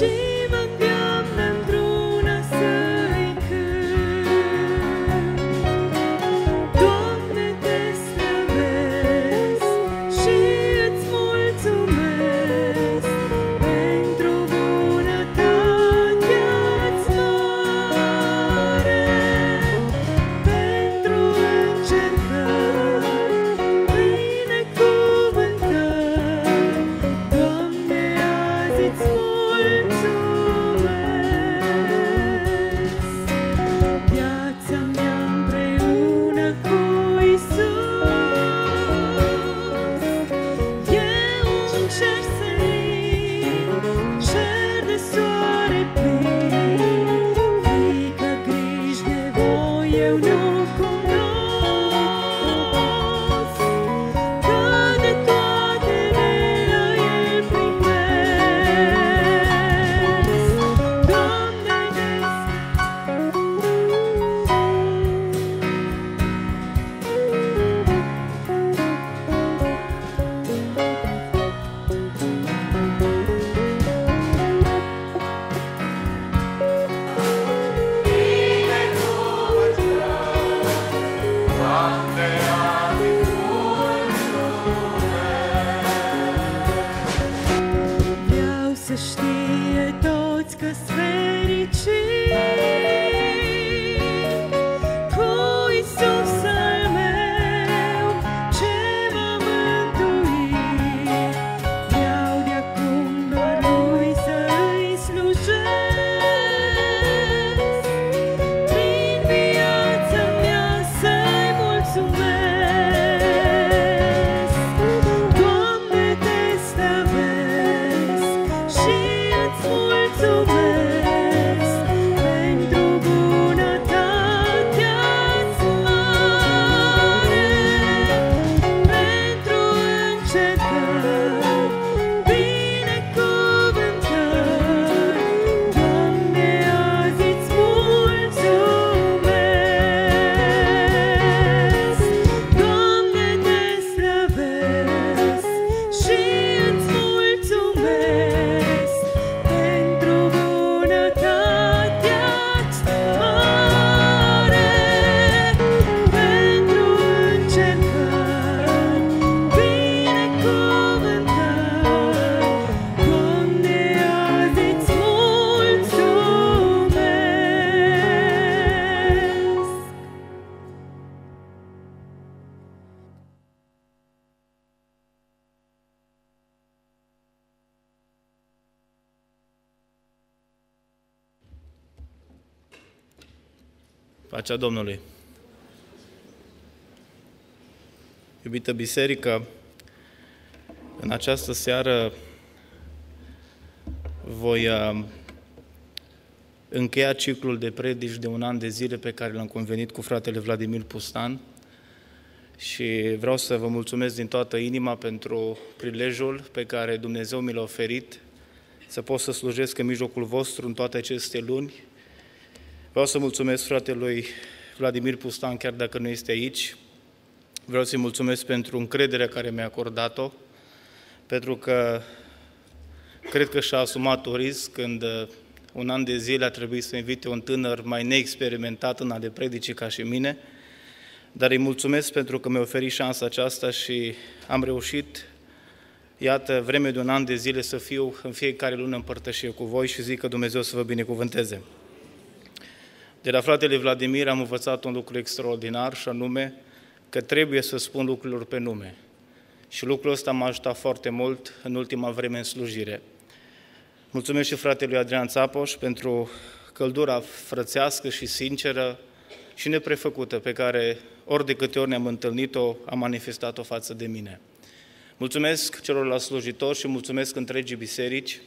Jesus. pacea Domnului. Iubită biserică, în această seară voi uh, încheia ciclul de predici de un an de zile pe care l-am convenit cu fratele Vladimir Pustan și vreau să vă mulțumesc din toată inima pentru prilejul pe care Dumnezeu mi l-a oferit să pot să slujesc în mijlocul vostru în toate aceste luni Vreau să mulțumesc fratelui Vladimir Pustan, chiar dacă nu este aici. Vreau să-i mulțumesc pentru încrederea care mi-a acordat-o, pentru că cred că și-a asumat un risc când uh, un an de zile a trebuit să invite un tânăr mai neexperimentat în a de predice ca și mine, dar îi mulțumesc pentru că mi-a oferit șansa aceasta și am reușit, iată, vreme de un an de zile să fiu în fiecare lună împărtășie cu voi și zic că Dumnezeu să vă binecuvânteze. De la fratele Vladimir am învățat un lucru extraordinar și anume că trebuie să spun lucrurilor pe nume. Și lucrul ăsta m-a ajutat foarte mult în ultima vreme în slujire. Mulțumesc și fratelui Adrian Țapoș pentru căldura frățească și sinceră și neprefăcută pe care ori de câte ori ne-am întâlnit-o, a manifestat-o față de mine. Mulțumesc celorlalți slujitori și mulțumesc întregii biserici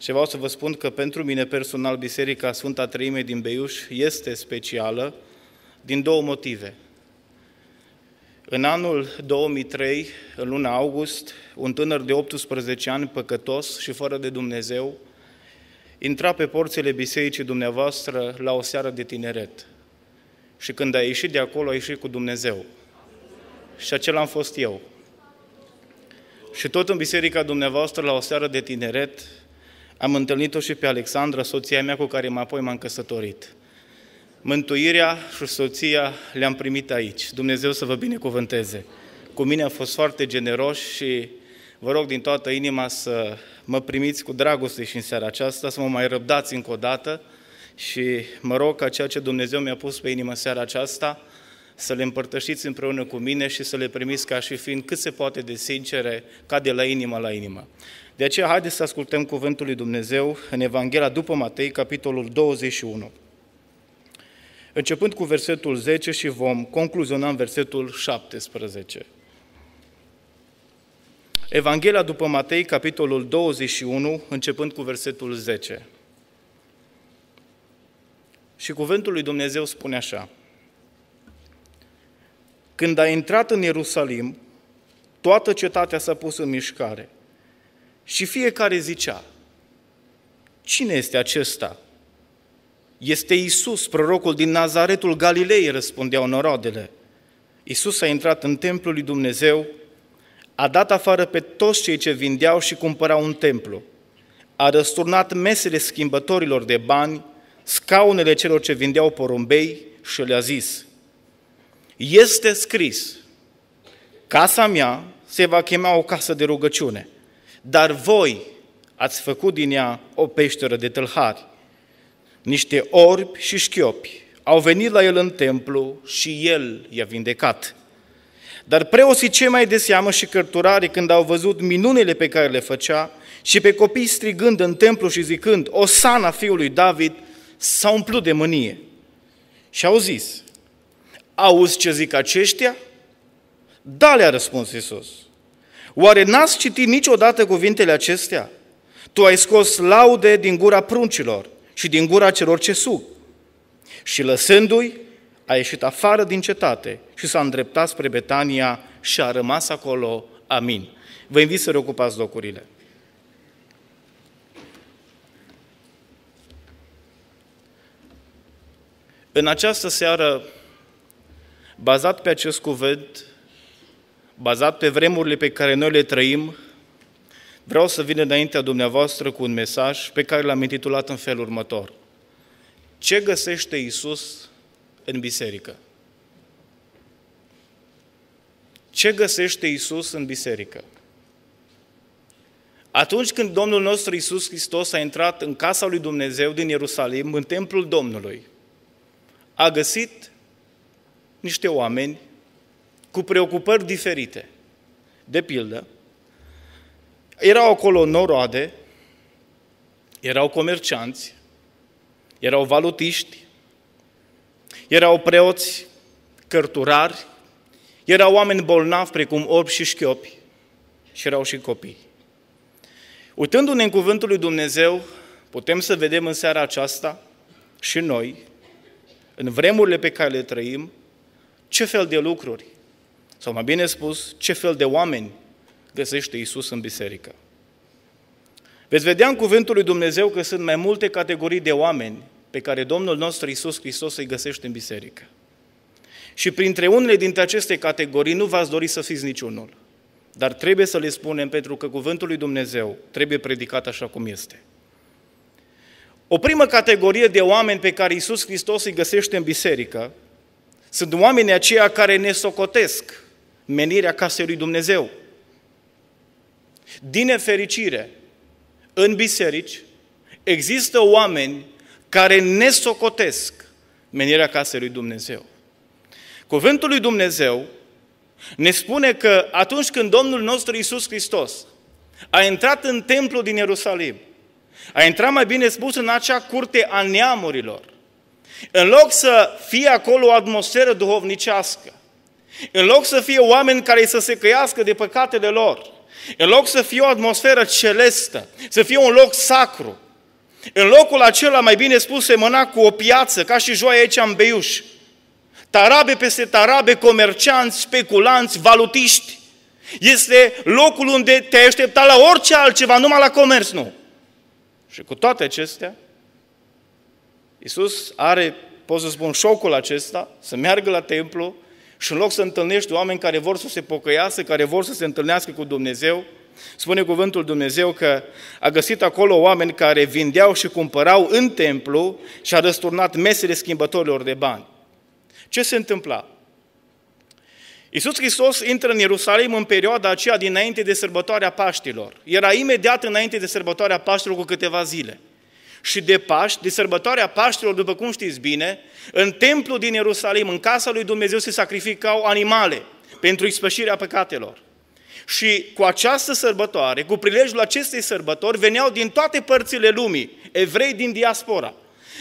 și vreau să vă spun că pentru mine personal Biserica Sfânta Treime din Beiuș este specială din două motive. În anul 2003, în luna august, un tânăr de 18 ani, păcătos și fără de Dumnezeu, intra pe porțile bisericii dumneavoastră la o seară de tineret. Și când a ieșit de acolo, a ieșit cu Dumnezeu. Și acela am fost eu. Și tot în biserica dumneavoastră, la o seară de tineret, am întâlnit-o și pe Alexandra, soția mea cu care mai apoi m-am căsătorit. Mântuirea și soția le-am primit aici. Dumnezeu să vă binecuvânteze. Cu mine a fost foarte generoși și vă rog din toată inima să mă primiți cu dragoste și în seara aceasta, să mă mai răbdați încă o dată și mă rog ca ceea ce Dumnezeu mi-a pus pe inimă seara aceasta – să le împărtășiți împreună cu mine și să le primiți ca și fiind cât se poate de sincere, ca de la inimă la inimă. De aceea, haideți să ascultăm Cuvântul lui Dumnezeu în Evanghelia după Matei, capitolul 21. Începând cu versetul 10 și vom concluziona în versetul 17. Evanghelia după Matei, capitolul 21, începând cu versetul 10. Și cuvântul lui Dumnezeu spune așa – când a intrat în Ierusalim, toată cetatea s-a pus în mișcare. Și fiecare zicea, cine este acesta? Este Isus, prorocul din Nazaretul Galilei, răspundeau norodele. Isus a intrat în templul lui Dumnezeu, a dat afară pe toți cei ce vindeau și cumpărau un templu. A răsturnat mesele schimbătorilor de bani, scaunele celor ce vindeau porumbei și le-a zis – este scris, casa mea se va chema o casă de rugăciune, dar voi ați făcut din ea o peșteră de tâlhari. Niște orbi și șchiopi au venit la el în templu și el i-a vindecat. Dar preoții cei mai de seamă și cărturare, când au văzut minunile pe care le făcea și pe copii strigând în templu și zicând, Osana fiului David, s-au umplut de mânie. Și au zis, auzi ce zic aceștia? Da, le-a răspuns Isus. Oare n-ați citit niciodată cuvintele acestea? Tu ai scos laude din gura pruncilor și din gura celor ce sug. Și lăsându-i, a ieșit afară din cetate și s-a îndreptat spre Betania și a rămas acolo. Amin. Vă invit să reocupați locurile. În această seară Bazat pe acest cuvânt, bazat pe vremurile pe care noi le trăim, vreau să vin înaintea dumneavoastră cu un mesaj pe care l-am intitulat în felul următor. Ce găsește Isus în biserică? Ce găsește Isus în biserică? Atunci când Domnul nostru Isus Hristos a intrat în casa lui Dumnezeu din Ierusalim, în templul Domnului, a găsit niște oameni cu preocupări diferite. De pildă, erau acolo noroade, erau comercianți, erau valutiști, erau preoți, cărturari, erau oameni bolnavi precum orbi și șchiopi și erau și copii. Uitându-ne în cuvântul lui Dumnezeu, putem să vedem în seara aceasta și noi, în vremurile pe care le trăim, ce fel de lucruri, sau mai bine spus, ce fel de oameni găsește Isus în biserică. Veți vedea în cuvântul lui Dumnezeu că sunt mai multe categorii de oameni pe care Domnul nostru Isus Hristos îi găsește în biserică. Și printre unele dintre aceste categorii nu v-ați dori să fiți niciunul. Dar trebuie să le spunem pentru că cuvântul lui Dumnezeu trebuie predicat așa cum este. O primă categorie de oameni pe care Isus Hristos îi găsește în biserică sunt oamenii aceia care ne socotesc menirea casei lui Dumnezeu. Din nefericire, în biserici există oameni care ne socotesc menirea casei lui Dumnezeu. Cuvântul lui Dumnezeu ne spune că atunci când Domnul nostru Isus Hristos a intrat în templu din Ierusalim, a intrat mai bine spus în acea curte a neamurilor, în loc să fie acolo o atmosferă duhovnicească, în loc să fie oameni care să se căiască de păcatele lor, în loc să fie o atmosferă celestă, să fie un loc sacru, în locul acela, mai bine spus, mâna cu o piață, ca și joia aici în Beiuș. Tarabe peste tarabe, comercianți, speculanți, valutiști. Este locul unde te-ai aștepta la orice altceva, numai la comerț, nu. Și cu toate acestea, Iisus are, pot să spun, șocul acesta, să meargă la templu și în loc să întâlnești oameni care vor să se pocăiască, care vor să se întâlnească cu Dumnezeu, spune cuvântul Dumnezeu că a găsit acolo oameni care vindeau și cumpărau în templu și a răsturnat mesele schimbătorilor de bani. Ce se întâmpla? Iisus Hristos intră în Ierusalim în perioada aceea dinainte de sărbătoarea Paștilor. Era imediat înainte de sărbătoarea Paștilor cu câteva zile și de Paști, de sărbătoarea Paștilor, după cum știți bine, în templu din Ierusalim, în casa lui Dumnezeu, se sacrificau animale pentru ispășirea păcatelor. Și cu această sărbătoare, cu prilejul acestei sărbători, veneau din toate părțile lumii, evrei din diaspora.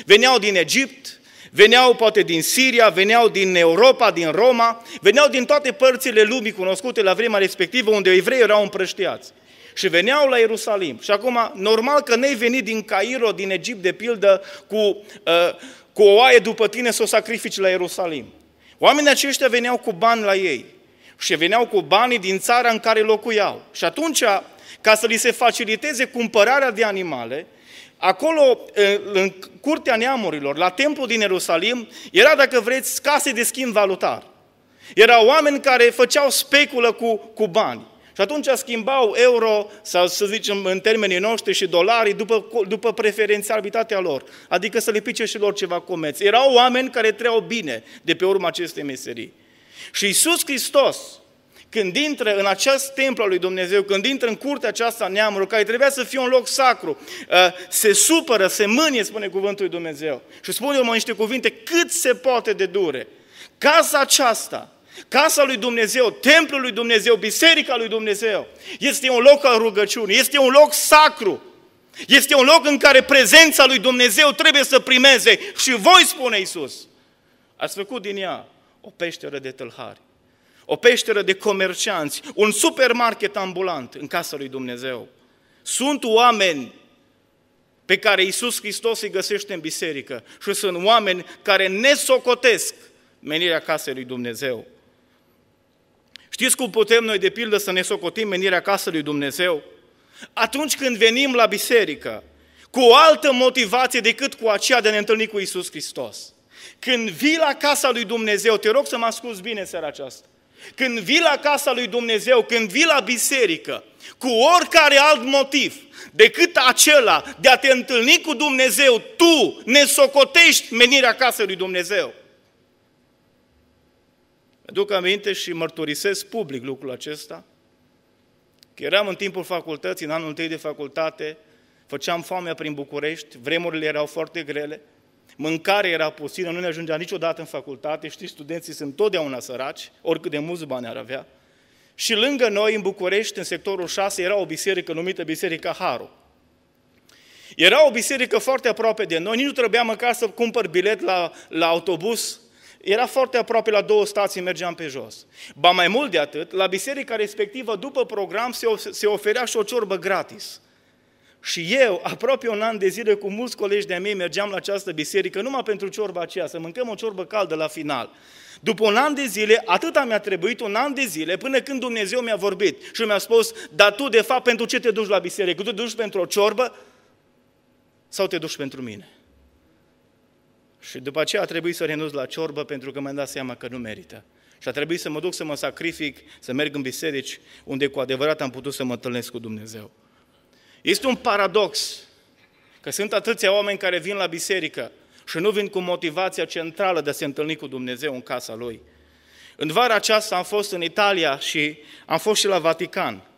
Veneau din Egipt, veneau poate din Siria, veneau din Europa, din Roma, veneau din toate părțile lumii cunoscute la vremea respectivă, unde evreii erau împrăștiați și veneau la Ierusalim. Și acum, normal că n-ai venit din Cairo, din Egipt, de pildă, cu, uh, cu o oaie după tine să o sacrifici la Ierusalim. Oamenii aceștia veneau cu bani la ei și veneau cu banii din țara în care locuiau. Și atunci, ca să li se faciliteze cumpărarea de animale, Acolo, uh, în curtea neamurilor, la templul din Ierusalim, era, dacă vreți, case de schimb valutar. Erau oameni care făceau speculă cu, cu bani. Și atunci schimbau euro, sau să zicem în termenii noștri, și dolarii după, după preferențialitatea lor. Adică să le pice și lor ceva comeț. Erau oameni care treau bine de pe urma acestei meserii. Și Iisus Hristos, când intră în acest templu al lui Dumnezeu, când intră în curtea aceasta neamului, care trebuia să fie un loc sacru, uh, se supără, se mânie, spune cuvântul lui Dumnezeu. Și spune-o niște cuvinte cât se poate de dure. Casa aceasta, Casa lui Dumnezeu, templul lui Dumnezeu, biserica lui Dumnezeu este un loc al rugăciunii, este un loc sacru. Este un loc în care prezența lui Dumnezeu trebuie să primeze. Și voi, spune Iisus, ați făcut din ea o peșteră de tâlhari, o peșteră de comercianți, un supermarket ambulant în casa lui Dumnezeu. Sunt oameni pe care Iisus Hristos îi găsește în biserică și sunt oameni care ne socotesc menirea casei lui Dumnezeu. Știți cum putem noi, de pildă, să ne socotim menirea casă lui Dumnezeu? Atunci când venim la biserică, cu o altă motivație decât cu aceea de a ne întâlni cu Isus Hristos. Când vii la casa lui Dumnezeu, te rog să mă asculți bine seara aceasta, când vii la casa lui Dumnezeu, când vii la biserică, cu oricare alt motiv decât acela de a te întâlni cu Dumnezeu, tu ne socotești menirea casei lui Dumnezeu. Aduc aminte și mărturisesc public lucrul acesta, că eram în timpul facultății, în anul întâi de facultate, făceam foamea prin București, vremurile erau foarte grele, mâncare era puțină, nu ne ajungea niciodată în facultate, știți, studenții sunt totdeauna săraci, oricât de mulți bani ar avea. Și lângă noi, în București, în sectorul 6, era o biserică numită Biserica Haru. Era o biserică foarte aproape de noi, nici nu trebuia măcar să cumpăr bilet la, la autobuz era foarte aproape la două stații, mergeam pe jos. Ba mai mult de atât, la biserica respectivă, după program, se oferea și o ciorbă gratis. Și eu, aproape un an de zile, cu mulți colegi de-a mei, mergeam la această biserică numai pentru ciorba aceea, să mâncăm o ciorbă caldă la final. După un an de zile, atât mi-a trebuit, un an de zile, până când Dumnezeu mi-a vorbit și mi-a spus, dar tu, de fapt, pentru ce te duci la biserică? Tu te duci pentru o ciorbă sau te duci pentru mine? Și după aceea a trebuit să renunț la ciorbă pentru că mi-am dat seama că nu merită. Și a trebuit să mă duc să mă sacrific, să merg în biserici, unde cu adevărat am putut să mă întâlnesc cu Dumnezeu. Este un paradox că sunt atâția oameni care vin la biserică și nu vin cu motivația centrală de a se întâlni cu Dumnezeu în casa Lui. În vara aceasta am fost în Italia și am fost și la Vatican.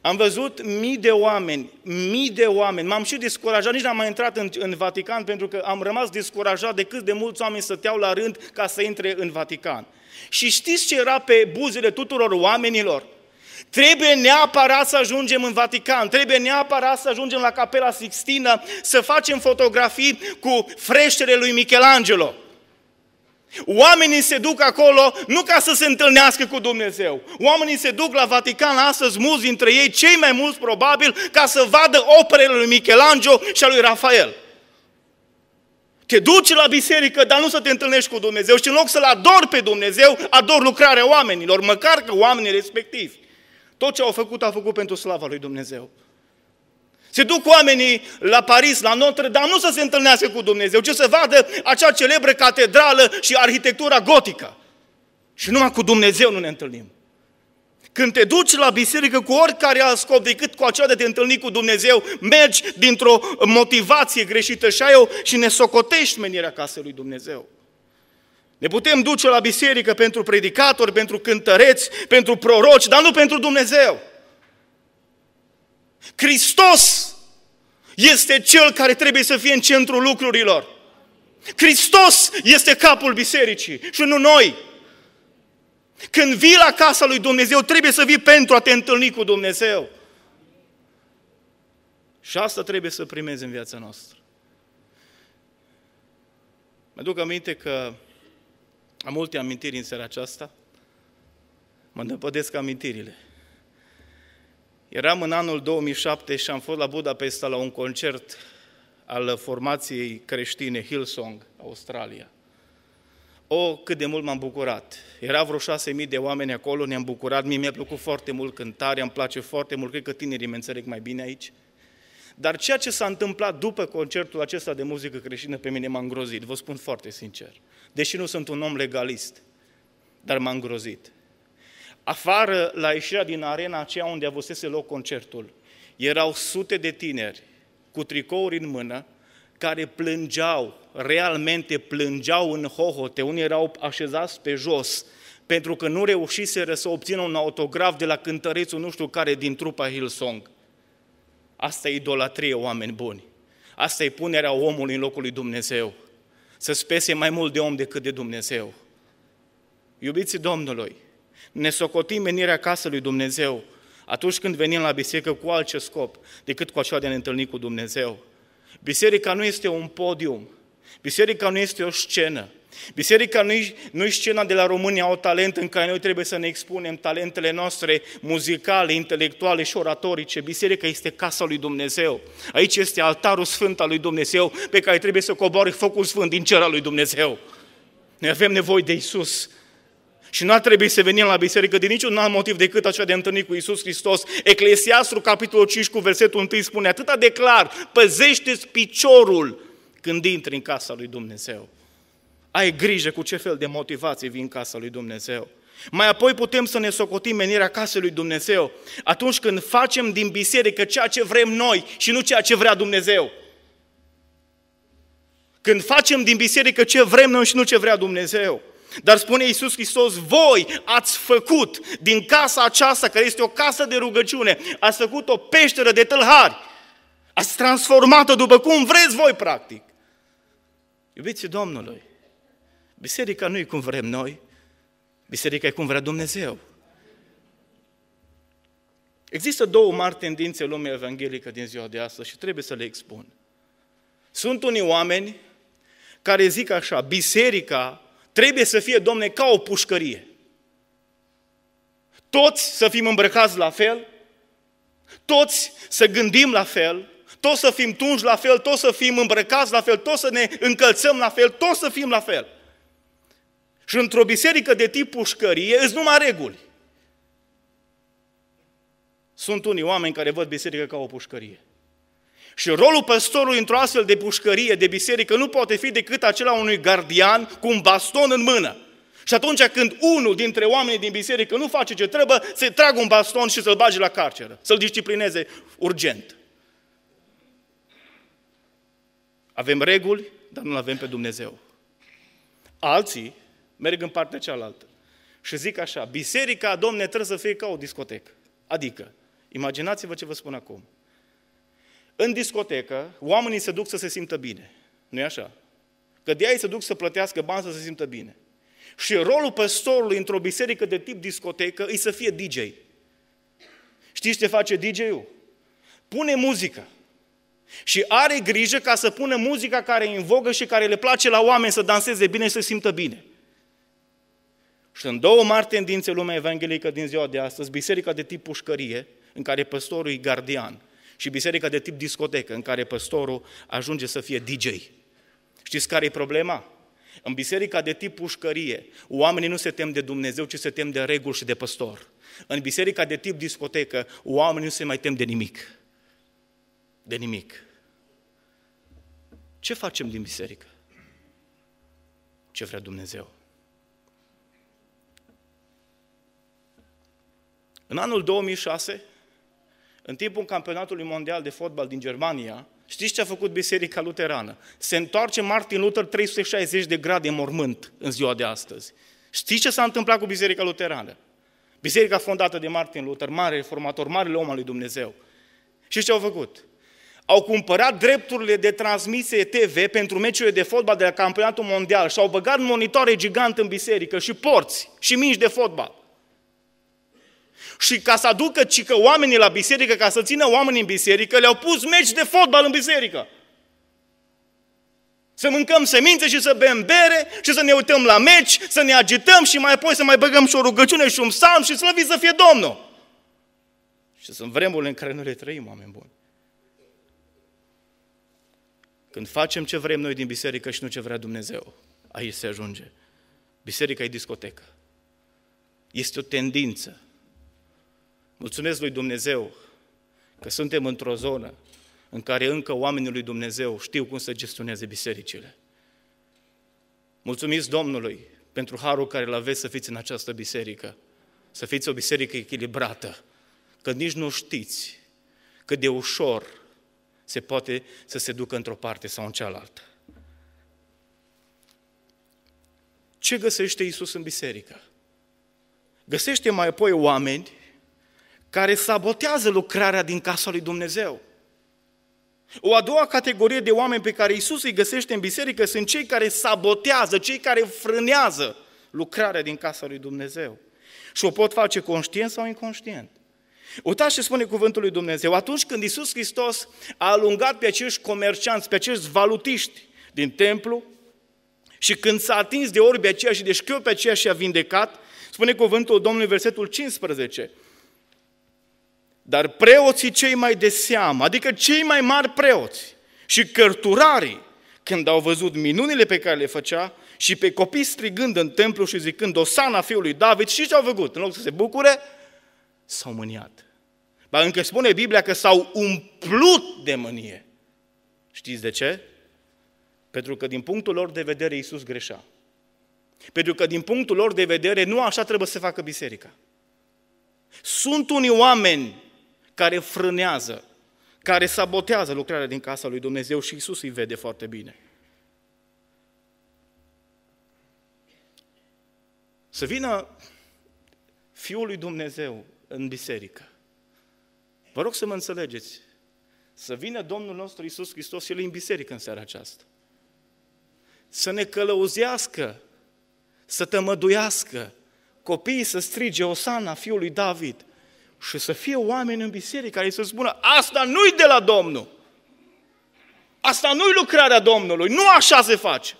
Am văzut mii de oameni, mii de oameni. M-am și descurajat, nici n-am mai intrat în, în Vatican pentru că am rămas descurajat de cât de mulți oameni stăteau la rând ca să intre în Vatican. Și știți ce era pe buzele tuturor oamenilor? Trebuie neapărat să ajungem în Vatican, trebuie neapărat să ajungem la Capela Sixtină, să facem fotografii cu freștele lui Michelangelo. Oamenii se duc acolo nu ca să se întâlnească cu Dumnezeu. Oamenii se duc la Vatican astăzi, mulți dintre ei, cei mai mulți probabil, ca să vadă operele lui Michelangelo și a lui Rafael. Te duci la biserică, dar nu să te întâlnești cu Dumnezeu și în loc să-L ador pe Dumnezeu, ador lucrarea oamenilor, măcar că oamenii respectivi. Tot ce au făcut, au făcut pentru slava lui Dumnezeu. Se duc oamenii la Paris, la Notre Dame, nu să se întâlnească cu Dumnezeu, ci să vadă acea celebră catedrală și arhitectura gotică. Și numai cu Dumnezeu nu ne întâlnim. Când te duci la biserică cu oricare alt scop decât cu acea de te întâlni cu Dumnezeu, mergi dintr-o motivație greșită și eu și ne socotești menirea casei lui Dumnezeu. Ne putem duce la biserică pentru predicatori, pentru cântăreți, pentru proroci, dar nu pentru Dumnezeu. Hristos este cel care trebuie să fie în centrul lucrurilor. Hristos este capul bisericii și nu noi. Când vii la casa lui Dumnezeu, trebuie să vii pentru a te întâlni cu Dumnezeu. Și asta trebuie să primezi în viața noastră. Mă duc aminte că am multe amintiri în seara aceasta. Mă îndăpădesc amintirile. Eram în anul 2007 și am fost la Budapesta la un concert al formației creștine Hillsong, Australia. O, oh, cât de mult m-am bucurat! Era vreo șase mii de oameni acolo, ne-am bucurat, mie mi-a plăcut foarte mult cântarea, îmi place foarte mult, cred că tinerii mă înțeleg mai bine aici. Dar ceea ce s-a întâmplat după concertul acesta de muzică creștină pe mine m-a îngrozit, vă spun foarte sincer. Deși nu sunt un om legalist, dar m-a îngrozit. Afară, la ieșirea din arena aceea unde avusese loc concertul, erau sute de tineri cu tricouri în mână, care plângeau, realmente plângeau în hohote, unii erau așezați pe jos, pentru că nu reușiseră să obțină un autograf de la cântărețul nu știu care din trupa Hillsong. Asta e idolatrie, oameni buni. Asta e punerea omului în locul lui Dumnezeu. Să spese mai mult de om decât de Dumnezeu. Iubiții Domnului, ne socotim menirea casă lui Dumnezeu atunci când venim la biserică cu alt scop decât cu așa de a ne întâlni cu Dumnezeu. Biserica nu este un podium, biserica nu este o scenă, Biserica nu e scena de la România o talent în care noi trebuie să ne expunem talentele noastre muzicale, intelectuale și oratorice. Biserica este casa lui Dumnezeu. Aici este altarul sfânt al lui Dumnezeu pe care trebuie să coboare focul sfânt din cer al lui Dumnezeu. Noi avem nevoie de Isus. Și nu ar trebui să venim la biserică din niciun alt motiv decât acela de a întâlni cu Isus Hristos. Eclesiastru, capitolul 5, cu versetul 1, spune atâta de clar, păzește-ți piciorul când intri în casa lui Dumnezeu. Ai grijă cu ce fel de motivație vii în casa lui Dumnezeu. Mai apoi putem să ne socotim menirea casei lui Dumnezeu atunci când facem din biserică ceea ce vrem noi și nu ceea ce vrea Dumnezeu. Când facem din biserică ce vrem noi și nu ce vrea Dumnezeu. Dar spune Iisus Hristos, voi ați făcut din casa aceasta, care este o casă de rugăciune, ați făcut o peșteră de tâlhari. Ați transformat-o după cum vreți voi, practic. Iubiți Domnului, biserica nu e cum vrem noi, biserica e cum vrea Dumnezeu. Există două mari tendințe în lumea evanghelică din ziua de astăzi și trebuie să le expun. Sunt unii oameni care zic așa, biserica trebuie să fie, domne, ca o pușcărie. Toți să fim îmbrăcați la fel, toți să gândim la fel, toți să fim tunși la fel, toți să fim îmbrăcați la fel, toți să ne încălțăm la fel, toți să fim la fel. Și într-o biserică de tip pușcărie, îți numai reguli. Sunt unii oameni care văd biserică ca o pușcărie. Și rolul păstorului într-o astfel de pușcărie, de biserică, nu poate fi decât acela unui gardian cu un baston în mână. Și atunci când unul dintre oamenii din biserică nu face ce trebuie, se trag un baston și să-l bage la carceră, să-l disciplineze urgent. Avem reguli, dar nu avem pe Dumnezeu. Alții merg în partea cealaltă și zic așa, biserica, domne, trebuie să fie ca o discotecă. Adică, imaginați-vă ce vă spun acum în discotecă, oamenii se duc să se simtă bine. nu e așa? Că de ei se duc să plătească bani să se simtă bine. Și rolul păstorului într-o biserică de tip discotecă e să fie DJ. Știți ce face DJ-ul? Pune muzică. Și are grijă ca să pună muzica care în vogă și care le place la oameni să danseze bine și să simtă bine. Și în două mari tendințe lumea evanghelică din ziua de astăzi, biserica de tip pușcărie, în care păstorul e gardian, și biserica de tip discotecă, în care păstorul ajunge să fie DJ. Știți care e problema? În biserica de tip pușcărie, oamenii nu se tem de Dumnezeu, ci se tem de reguli și de păstor. În biserica de tip discotecă, oamenii nu se mai tem de nimic. De nimic. Ce facem din biserică? Ce vrea Dumnezeu? În anul 2006, în timpul campionatului mondial de fotbal din Germania, știți ce a făcut Biserica Luterană? Se întoarce Martin Luther 360 de grade în mormânt în ziua de astăzi. Știți ce s-a întâmplat cu Biserica Luterană? Biserica fondată de Martin Luther, mare reformator, marele om al lui Dumnezeu. Și ce au făcut? Au cumpărat drepturile de transmisie TV pentru meciurile de fotbal de la campionatul mondial și au băgat monitoare gigant în biserică și porți și mingi de fotbal. Și ca să aducă cică oamenii la biserică, ca să țină oamenii în biserică, le-au pus meci de fotbal în biserică. Să mâncăm semințe și să bem bere și să ne uităm la meci, să ne agităm și mai apoi să mai băgăm și o rugăciune și un psalm și slăvit să fie Domnul. Și sunt vremurile în care noi le trăim, oameni buni. Când facem ce vrem noi din biserică și nu ce vrea Dumnezeu, aici se ajunge. Biserica e discotecă. Este o tendință Mulțumesc lui Dumnezeu că suntem într-o zonă în care încă oamenii lui Dumnezeu știu cum să gestioneze bisericile. Mulțumiți Domnului pentru harul care îl aveți să fiți în această biserică, să fiți o biserică echilibrată, că nici nu știți cât de ușor se poate să se ducă într-o parte sau în cealaltă. Ce găsește Isus în biserică? Găsește mai apoi oameni care sabotează lucrarea din casa lui Dumnezeu. O a doua categorie de oameni pe care Isus îi găsește în biserică sunt cei care sabotează, cei care frânează lucrarea din casa lui Dumnezeu. Și o pot face conștient sau inconștient. Uitați ce spune cuvântul lui Dumnezeu. Atunci când Isus Hristos a alungat pe acești comercianți, pe acești valutiști din templu și când s-a atins de orbi aceea și de șchiopi pe aceea și a vindecat, spune cuvântul Domnului versetul 15, dar preoții cei mai de seamă, adică cei mai mari preoți și cărturarii, când au văzut minunile pe care le făcea și pe copii strigând în templu și zicând Osana fiului David, și ce-au făcut? În loc să se bucure, s-au mâniat. Ba încă spune Biblia că s-au umplut de mânie. Știți de ce? Pentru că din punctul lor de vedere Iisus greșea. Pentru că din punctul lor de vedere nu așa trebuie să facă biserica. Sunt unii oameni care frânează, care sabotează lucrarea din casa lui Dumnezeu și Isus îi vede foarte bine. Să vină Fiul lui Dumnezeu în biserică. Vă rog să mă înțelegeți. Să vină Domnul nostru Isus Hristos, El în biserică în seara aceasta. Să ne călăuzească, să tămăduiască, copiii să strige Osana, fiul lui David, și să fie oameni în biserică care să spună asta nu-i de la Domnul. Asta nu-i lucrarea Domnului, nu așa se face.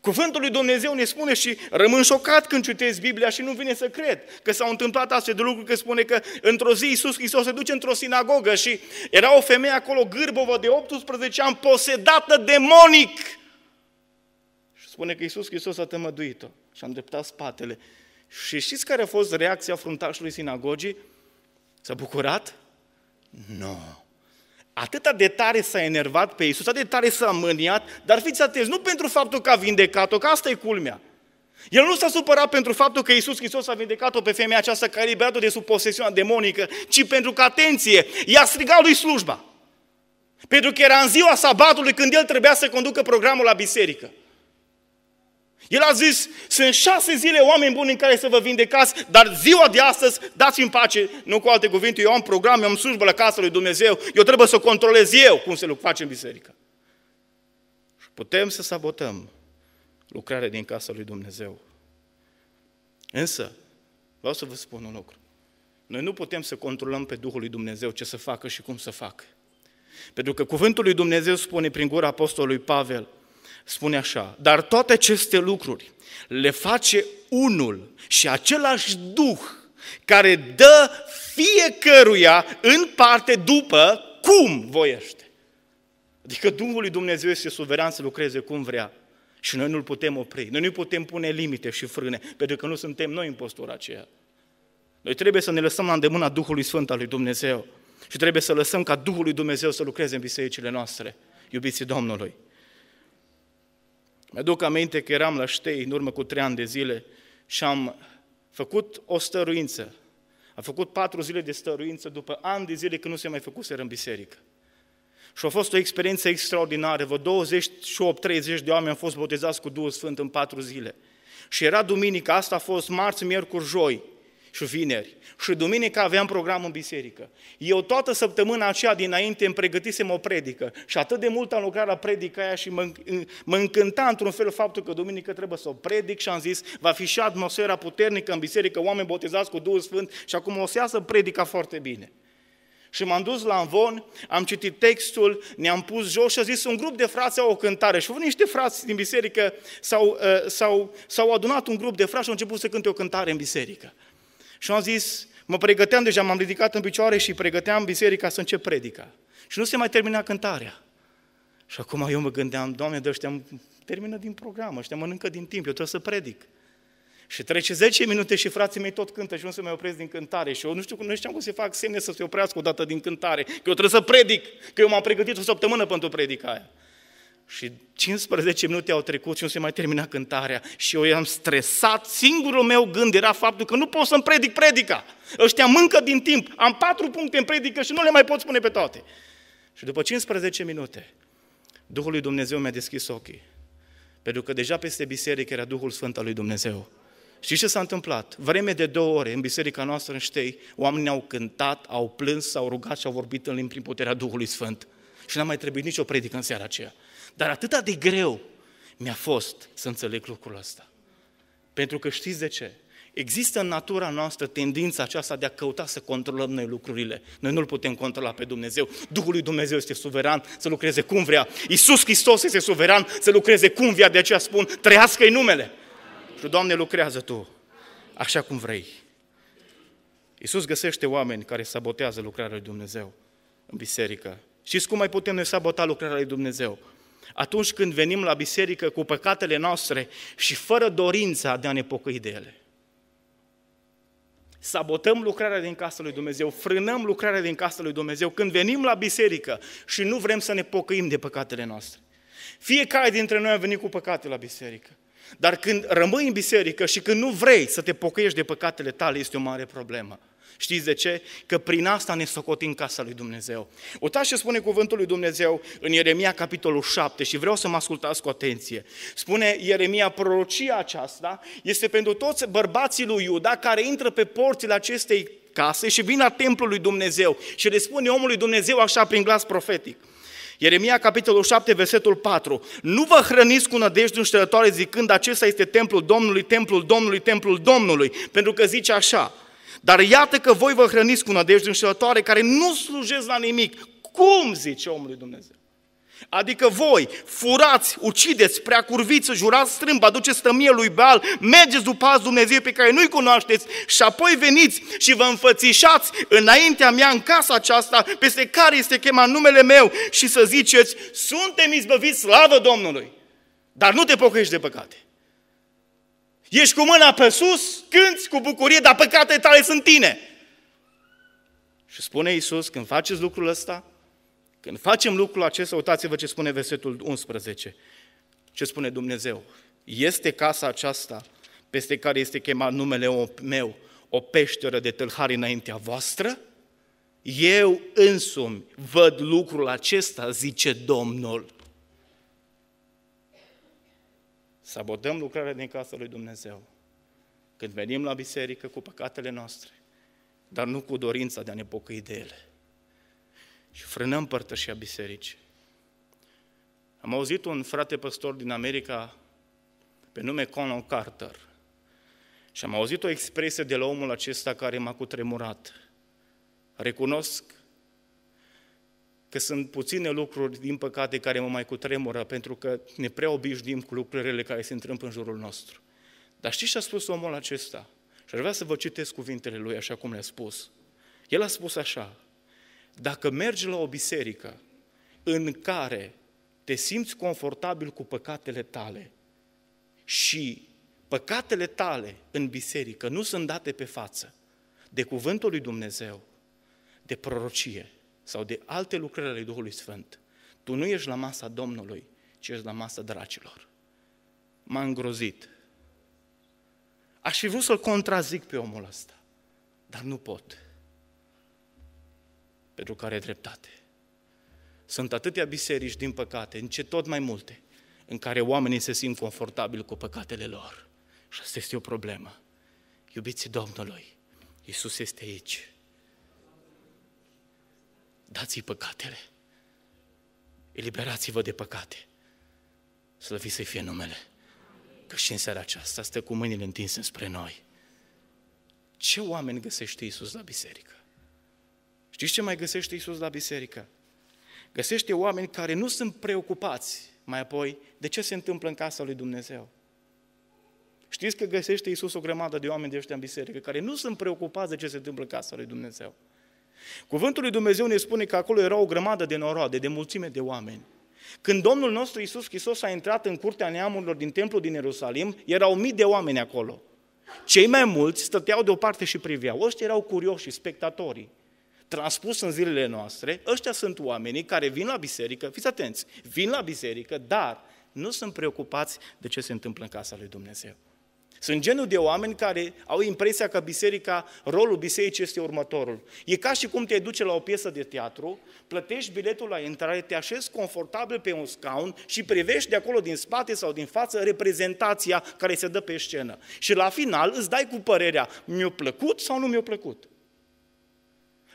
Cuvântul lui Dumnezeu ne spune și rămân șocat când citesc Biblia și nu vine să cred că s-au întâmplat astfel de lucruri, că spune că într-o zi Iisus Hristos se duce într-o sinagogă și era o femeie acolo gârbovă de 18 ani, posedată demonic. Și spune că Iisus Hristos a tămăduit-o și a îndreptat spatele și știți care a fost reacția fruntașului sinagogii? S-a bucurat? Nu. No. Atâta de tare s-a enervat pe Iisus, atât de tare s-a mâniat, dar fiți atenți, nu pentru faptul că a vindecat-o, că asta e culmea. El nu s-a supărat pentru faptul că Iisus Hristos a vindecat-o pe femeia aceasta care a eliberat-o de sub posesiunea demonică, ci pentru că, atenție, i-a strigat lui slujba. Pentru că era în ziua sabatului când el trebuia să conducă programul la biserică. El a zis, sunt șase zile oameni buni în care să vă vindecați, dar ziua de astăzi dați mi pace. Nu cu alte cuvinte, eu am program, eu am slujbă la casa lui Dumnezeu, eu trebuie să controlez eu cum se face în biserică. Și putem să sabotăm lucrarea din casa lui Dumnezeu. Însă, vreau să vă spun un lucru. Noi nu putem să controlăm pe Duhul lui Dumnezeu ce să facă și cum să facă. Pentru că cuvântul lui Dumnezeu spune prin gura apostolului Pavel – spune așa, dar toate aceste lucruri le face unul și același Duh care dă fiecăruia în parte după cum voiește. Adică Duhul lui Dumnezeu este suveran să lucreze cum vrea și noi nu-L putem opri, noi nu putem pune limite și frâne, pentru că nu suntem noi în postura aceea. Noi trebuie să ne lăsăm la îndemâna Duhului Sfânt al lui Dumnezeu și trebuie să lăsăm ca Duhul lui Dumnezeu să lucreze în bisericile noastre, iubiții Domnului. Mi-aduc aminte că eram la ștei în urmă cu trei ani de zile și am făcut o stăruință. Am făcut patru zile de stăruință după ani de zile când nu se mai făcuseră în biserică. Și a fost o experiență extraordinară. Vă 28-30 de oameni au fost botezați cu Duhul Sfânt în patru zile. Și era duminică. asta a fost marți, miercuri, joi și vineri. Și duminica aveam program în biserică. Eu toată săptămâna aceea dinainte îmi pregătisem o predică și atât de mult am lucrat la predica aia și mă, mă încânta într-un fel faptul că duminică trebuie să o predic și am zis, va fi și atmosfera puternică în biserică, oameni botezați cu Duhul Sfânt și acum o să iasă predica foarte bine. Și m-am dus la Anvon, am citit textul, ne-am pus jos și a zis, un grup de frați au o cântare. Și au venit niște frați din biserică, s-au, uh, s-au, s-au adunat un grup de frați și au început să cânte o cântare în biserică. Și am zis, mă pregăteam deja, m-am ridicat în picioare și pregăteam biserica să încep predica. Și nu se mai termina cântarea. Și acum eu mă gândeam, Doamne, de ăștia termină din program, ăștia mănâncă din timp, eu trebuie să predic. Și trece 10 minute și frații mei tot cântă și nu se mai opresc din cântare. Și eu nu știu, nu știam cum se fac semne să se oprească o dată din cântare, că eu trebuie să predic, că eu m-am pregătit o săptămână pentru predica aia. Și 15 minute au trecut și nu se mai termina cântarea. Și eu i-am stresat. Singurul meu gând era faptul că nu pot să-mi predic predica. Ăștia mâncă din timp. Am patru puncte în predică și nu le mai pot spune pe toate. Și după 15 minute, Duhul lui Dumnezeu mi-a deschis ochii. Pentru că deja peste biserică era Duhul Sfânt al lui Dumnezeu. Și ce s-a întâmplat? Vreme de două ore, în biserica noastră în Ștei, oamenii au cântat, au plâns, s-au rugat și au vorbit în limbi prin puterea Duhului Sfânt. Și n-a mai trebuit nicio predică în seara aceea. Dar atât de greu mi-a fost să înțeleg lucrul ăsta. Pentru că știți de ce? Există în natura noastră tendința aceasta de a căuta să controlăm noi lucrurile. Noi nu-L putem controla pe Dumnezeu. Duhul lui Dumnezeu este suveran să lucreze cum vrea. Iisus Hristos este suveran să lucreze cum vrea. De aceea spun, trăiască-i numele. Și Doamne, lucrează Tu așa cum vrei. Iisus găsește oameni care sabotează lucrarea lui Dumnezeu în biserică. Știți cum mai putem noi sabota lucrarea lui Dumnezeu? atunci când venim la biserică cu păcatele noastre și fără dorința de a ne pocăi de ele. Sabotăm lucrarea din casa lui Dumnezeu, frânăm lucrarea din casa lui Dumnezeu când venim la biserică și nu vrem să ne pocăim de păcatele noastre. Fiecare dintre noi a venit cu păcate la biserică. Dar când rămâi în biserică și când nu vrei să te pocăiești de păcatele tale, este o mare problemă. Știți de ce? Că prin asta ne socotim casa lui Dumnezeu. Uitați ce spune cuvântul lui Dumnezeu în Ieremia capitolul 7 și vreau să mă ascultați cu atenție. Spune Ieremia, prorocia aceasta este pentru toți bărbații lui Iuda care intră pe porțile acestei case și vin la templul lui Dumnezeu și le spune omului Dumnezeu așa prin glas profetic. Ieremia, capitolul 7, versetul 4. Nu vă hrăniți cu nădejde înșelătoare zicând acesta este templul Domnului, templul Domnului, templul Domnului, pentru că zice așa, dar iată că voi vă hrăniți cu nădejde înșelătoare care nu slujeți la nimic. Cum zice omul lui Dumnezeu? Adică voi furați, ucideți, prea curviți, jurați strâmb, aduceți tămie lui Baal, mergeți după azi Dumnezeu pe care nu-i cunoașteți și apoi veniți și vă înfățișați înaintea mea în casa aceasta peste care este chema numele meu și să ziceți, suntem izbăviți, slavă Domnului, dar nu te pocăiești de păcate. Ești cu mâna pe sus, cânți cu bucurie, dar păcatele tale sunt tine. Și spune Iisus, când faceți lucrul ăsta, când facem lucrul acesta, uitați-vă ce spune versetul 11. Ce spune Dumnezeu? Este casa aceasta peste care este chemat numele meu, o peșteră de tâlhari înaintea voastră? Eu însumi văd lucrul acesta, zice Domnul. Sabotăm lucrarea din casa lui Dumnezeu când venim la biserică cu păcatele noastre, dar nu cu dorința de a ne pocăi de ele. Și frânăm părtășia bisericii. Am auzit un frate păstor din America pe nume Conan Carter și am auzit o expresie de la omul acesta care m-a cutremurat. Recunosc că sunt puține lucruri, din păcate, care mă mai cutremură, pentru că ne prea obișnim cu lucrurile care se întâmplă în jurul nostru. Dar știți ce a spus omul acesta? Și aș vrea să vă citesc cuvintele lui așa cum le-a spus. El a spus așa, dacă mergi la o biserică în care te simți confortabil cu păcatele tale și păcatele tale în biserică nu sunt date pe față de cuvântul lui Dumnezeu, de prorocie, sau de alte lucrări ale Duhului Sfânt, tu nu ești la masa Domnului, ci ești la masa dracilor. M-a îngrozit. Aș fi vrut să-l contrazic pe omul ăsta, dar nu pot. Pentru că are dreptate. Sunt atâtea biserici, din păcate, în ce tot mai multe, în care oamenii se simt confortabil cu păcatele lor. Și asta este o problemă. Iubiții Domnului, Iisus este aici dați-i păcatele. Eliberați-vă de păcate. Slăviți să-i fie numele. Că și în seara aceasta stă cu mâinile întinse spre noi. Ce oameni găsește Iisus la biserică? Știți ce mai găsește Iisus la biserică? Găsește oameni care nu sunt preocupați mai apoi de ce se întâmplă în casa lui Dumnezeu. Știți că găsește Iisus o grămadă de oameni de ăștia în biserică care nu sunt preocupați de ce se întâmplă în casa lui Dumnezeu. Cuvântul lui Dumnezeu ne spune că acolo era o grămadă de noroade, de mulțime de oameni. Când Domnul nostru Isus Hristos a intrat în curtea neamurilor din templul din Ierusalim, erau mii de oameni acolo. Cei mai mulți stăteau deoparte și priveau. Ăștia erau curioși, spectatorii. Transpus în zilele noastre, ăștia sunt oamenii care vin la biserică, fiți atenți, vin la biserică, dar nu sunt preocupați de ce se întâmplă în casa lui Dumnezeu. Sunt genul de oameni care au impresia că biserica, rolul bisericii este următorul. E ca și cum te duce la o piesă de teatru, plătești biletul la intrare, te așezi confortabil pe un scaun și privești de acolo din spate sau din față reprezentația care se dă pe scenă. Și la final îți dai cu părerea, mi-a plăcut sau nu mi-a plăcut?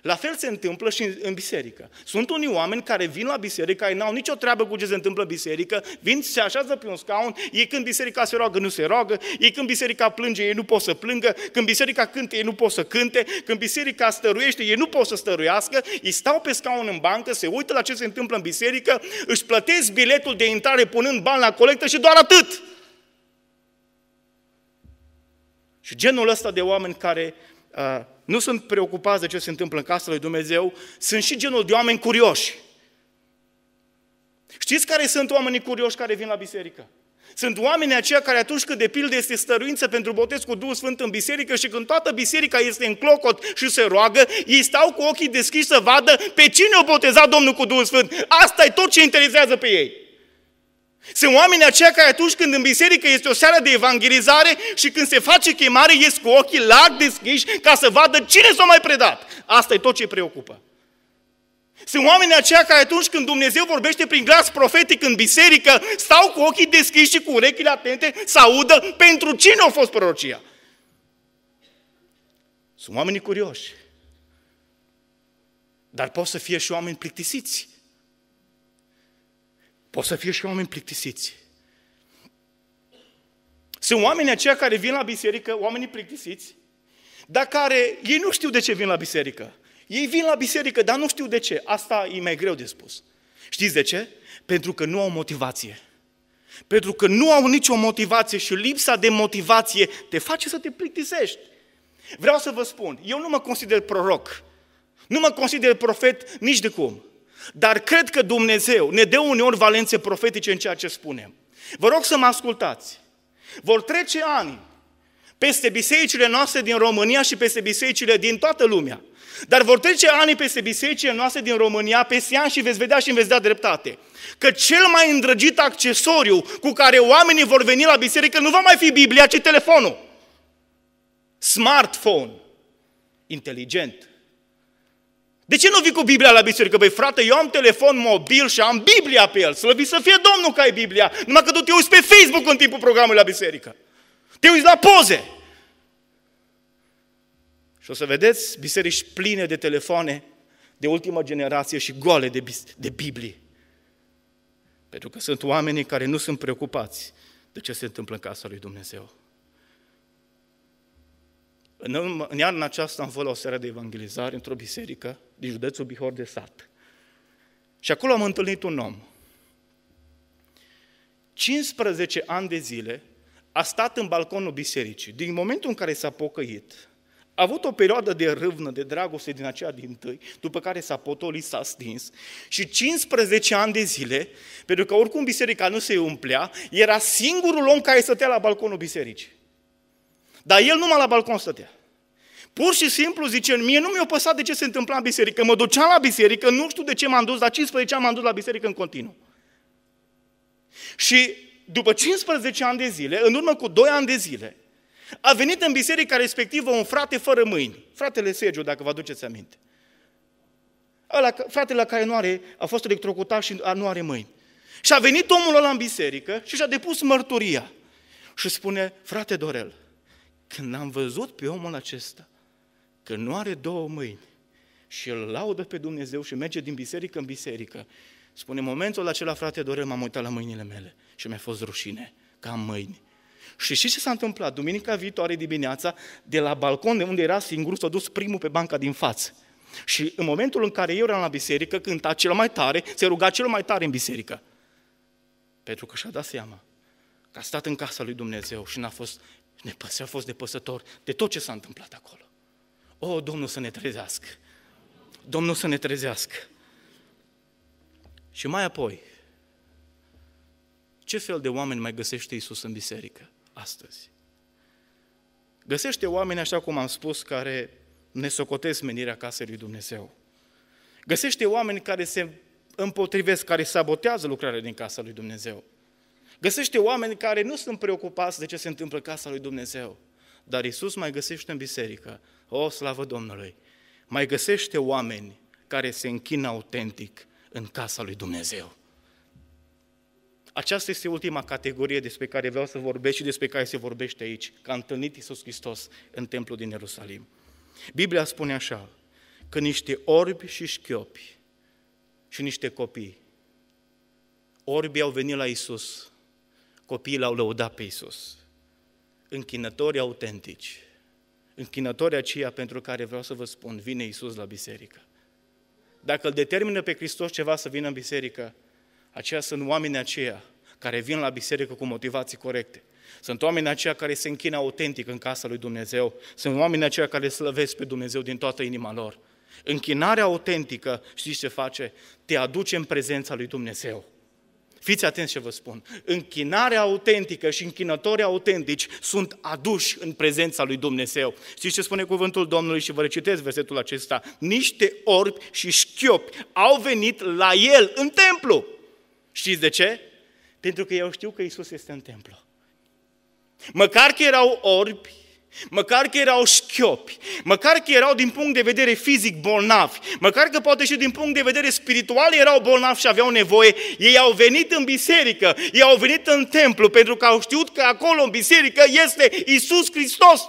La fel se întâmplă și în, biserică. Sunt unii oameni care vin la biserică, care n-au nicio treabă cu ce se întâmplă în biserică, vin, se așează pe un scaun, e când biserica se roagă, nu se roagă, e când biserica plânge, ei nu pot să plângă, când biserica cânte, ei nu pot să cânte, când biserica stăruiește, ei nu pot să stăruiască, ei stau pe scaun în bancă, se uită la ce se întâmplă în biserică, își plătesc biletul de intrare punând bani la colectă și doar atât. Și genul ăsta de oameni care uh, nu sunt preocupați de ce se întâmplă în casa lui Dumnezeu, sunt și genul de oameni curioși. Știți care sunt oamenii curioși care vin la biserică? Sunt oamenii aceia care atunci când de pildă este stăruință pentru botez cu Duhul Sfânt în biserică și când toată biserica este în clocot și se roagă, ei stau cu ochii deschiși să vadă pe cine o botezat Domnul cu Duhul Sfânt. Asta e tot ce interesează pe ei. Sunt oamenii aceia care atunci când în biserică este o seară de evangelizare și când se face chemare, ies cu ochii larg deschiși ca să vadă cine s-a mai predat. Asta e tot ce preocupă. Sunt oamenii aceia care atunci când Dumnezeu vorbește prin glas profetic în biserică, stau cu ochii deschiși și cu urechile atente să audă pentru cine a fost prorocia. Sunt oamenii curioși. Dar pot să fie și oameni plictisiți. Pot să fie și oameni plictisiți. Sunt oamenii aceia care vin la biserică, oamenii plictisiți, dar care ei nu știu de ce vin la biserică. Ei vin la biserică, dar nu știu de ce. Asta e mai greu de spus. Știți de ce? Pentru că nu au motivație. Pentru că nu au nicio motivație și lipsa de motivație te face să te plictisești. Vreau să vă spun, eu nu mă consider proroc, nu mă consider profet nici de cum. Dar cred că Dumnezeu ne dă uneori valențe profetice în ceea ce spunem. Vă rog să mă ascultați. Vor trece ani peste bisericile noastre din România și peste bisericile din toată lumea. Dar vor trece ani peste bisericile noastre din România, peste ani și veți vedea și veți da dreptate. Că cel mai îndrăgit accesoriu cu care oamenii vor veni la biserică nu va mai fi Biblia, ci telefonul. Smartphone. Inteligent. De ce nu vii cu Biblia la biserică? Băi, frate, eu am telefon mobil și am Biblia pe el. Slăvit să fie Domnul că ai Biblia. Numai că tu te uiți pe Facebook în timpul programului la biserică. Te uiți la poze. Și o să vedeți biserici pline de telefoane de ultima generație și goale de, de Biblie. Pentru că sunt oamenii care nu sunt preocupați de ce se întâmplă în casa lui Dumnezeu. În, în iarna aceasta am fost la o seară de evangelizare într-o biserică din județul Bihor de Sat. Și acolo am întâlnit un om. 15 ani de zile a stat în balconul bisericii. Din momentul în care s-a pocăit, a avut o perioadă de râvnă, de dragoste din aceea din tâi, după care s-a potolit, s-a stins și 15 ani de zile, pentru că oricum biserica nu se umplea, era singurul om care stătea la balconul bisericii. Dar el numai la balcon stătea. Pur și simplu zice, mie nu mi-a păsat de ce se întâmpla în biserică. Mă duceam la biserică, nu știu de ce m-am dus, dar 15 ani m-am dus la biserică în continuu. Și după 15 ani de zile, în urmă cu 2 ani de zile, a venit în biserica respectivă un frate fără mâini. Fratele Sergiu, dacă vă aduceți aminte. Ăla, fratele la care nu are, a fost electrocutat și nu are mâini. Și a venit omul ăla în biserică și și-a depus mărturia. Și spune, frate Dorel, când am văzut pe omul acesta, că nu are două mâini și îl laudă pe Dumnezeu și merge din biserică în biserică, spune, în momentul acela, frate Dorel, m-am uitat la mâinile mele și mi-a fost rușine că am mâini. Și știți ce s-a întâmplat? Duminica viitoare dimineața, de la balcon de unde era singur, s-a dus primul pe banca din față. Și în momentul în care eu eram la biserică, cânta cel mai tare, se ruga cel mai tare în biserică. Pentru că și-a dat seama că a stat în casa lui Dumnezeu și n-a fost, a fost depăsător de tot ce s-a întâmplat acolo. O, oh, Domnul să ne trezească! Domnul să ne trezească! Și mai apoi, ce fel de oameni mai găsește Isus în biserică astăzi? Găsește oameni, așa cum am spus, care ne socotesc menirea casei lui Dumnezeu. Găsește oameni care se împotrivesc, care sabotează lucrarea din casa lui Dumnezeu. Găsește oameni care nu sunt preocupați de ce se întâmplă în casa lui Dumnezeu. Dar Isus mai găsește în biserică o, slavă Domnului! Mai găsește oameni care se închină autentic în casa lui Dumnezeu. Aceasta este ultima categorie despre care vreau să vorbesc și despre care se vorbește aici, că a întâlnit Iisus Hristos în templul din Ierusalim. Biblia spune așa, că niște orbi și șchiopi și niște copii, orbii au venit la Iisus, copiii l-au lăudat pe Iisus, închinători autentici, închinătorii aceia pentru care vreau să vă spun, vine Isus la biserică. Dacă îl determină pe Hristos ceva să vină în biserică, aceia sunt oamenii aceia care vin la biserică cu motivații corecte. Sunt oamenii aceia care se închină autentic în casa lui Dumnezeu. Sunt oamenii aceia care slăvesc pe Dumnezeu din toată inima lor. Închinarea autentică, știți ce face? Te aduce în prezența lui Dumnezeu. Fiți atenți ce vă spun. Închinarea autentică și închinătorii autentici sunt aduși în prezența lui Dumnezeu. Știți ce spune cuvântul Domnului și vă recitez versetul acesta? Niște orbi și șchiopi au venit la el în templu. Știți de ce? Pentru că eu știu că Isus este în templu. Măcar că erau orbi, Măcar că erau șchiopi, măcar că erau din punct de vedere fizic bolnavi, măcar că poate și din punct de vedere spiritual erau bolnavi și aveau nevoie, ei au venit în biserică, ei au venit în templu pentru că au știut că acolo în biserică este Isus Hristos.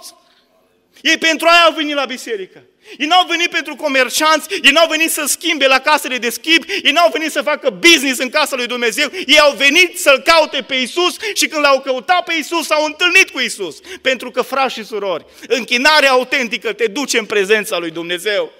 Ei pentru aia au venit la biserică. Ei n-au venit pentru comercianți, ei n-au venit să schimbe la casele de schimb, ei n-au venit să facă business în casa lui Dumnezeu, ei au venit să-L caute pe Isus și când l-au căutat pe Isus, s-au întâlnit cu Isus. Pentru că, frați și surori, închinarea autentică te duce în prezența lui Dumnezeu.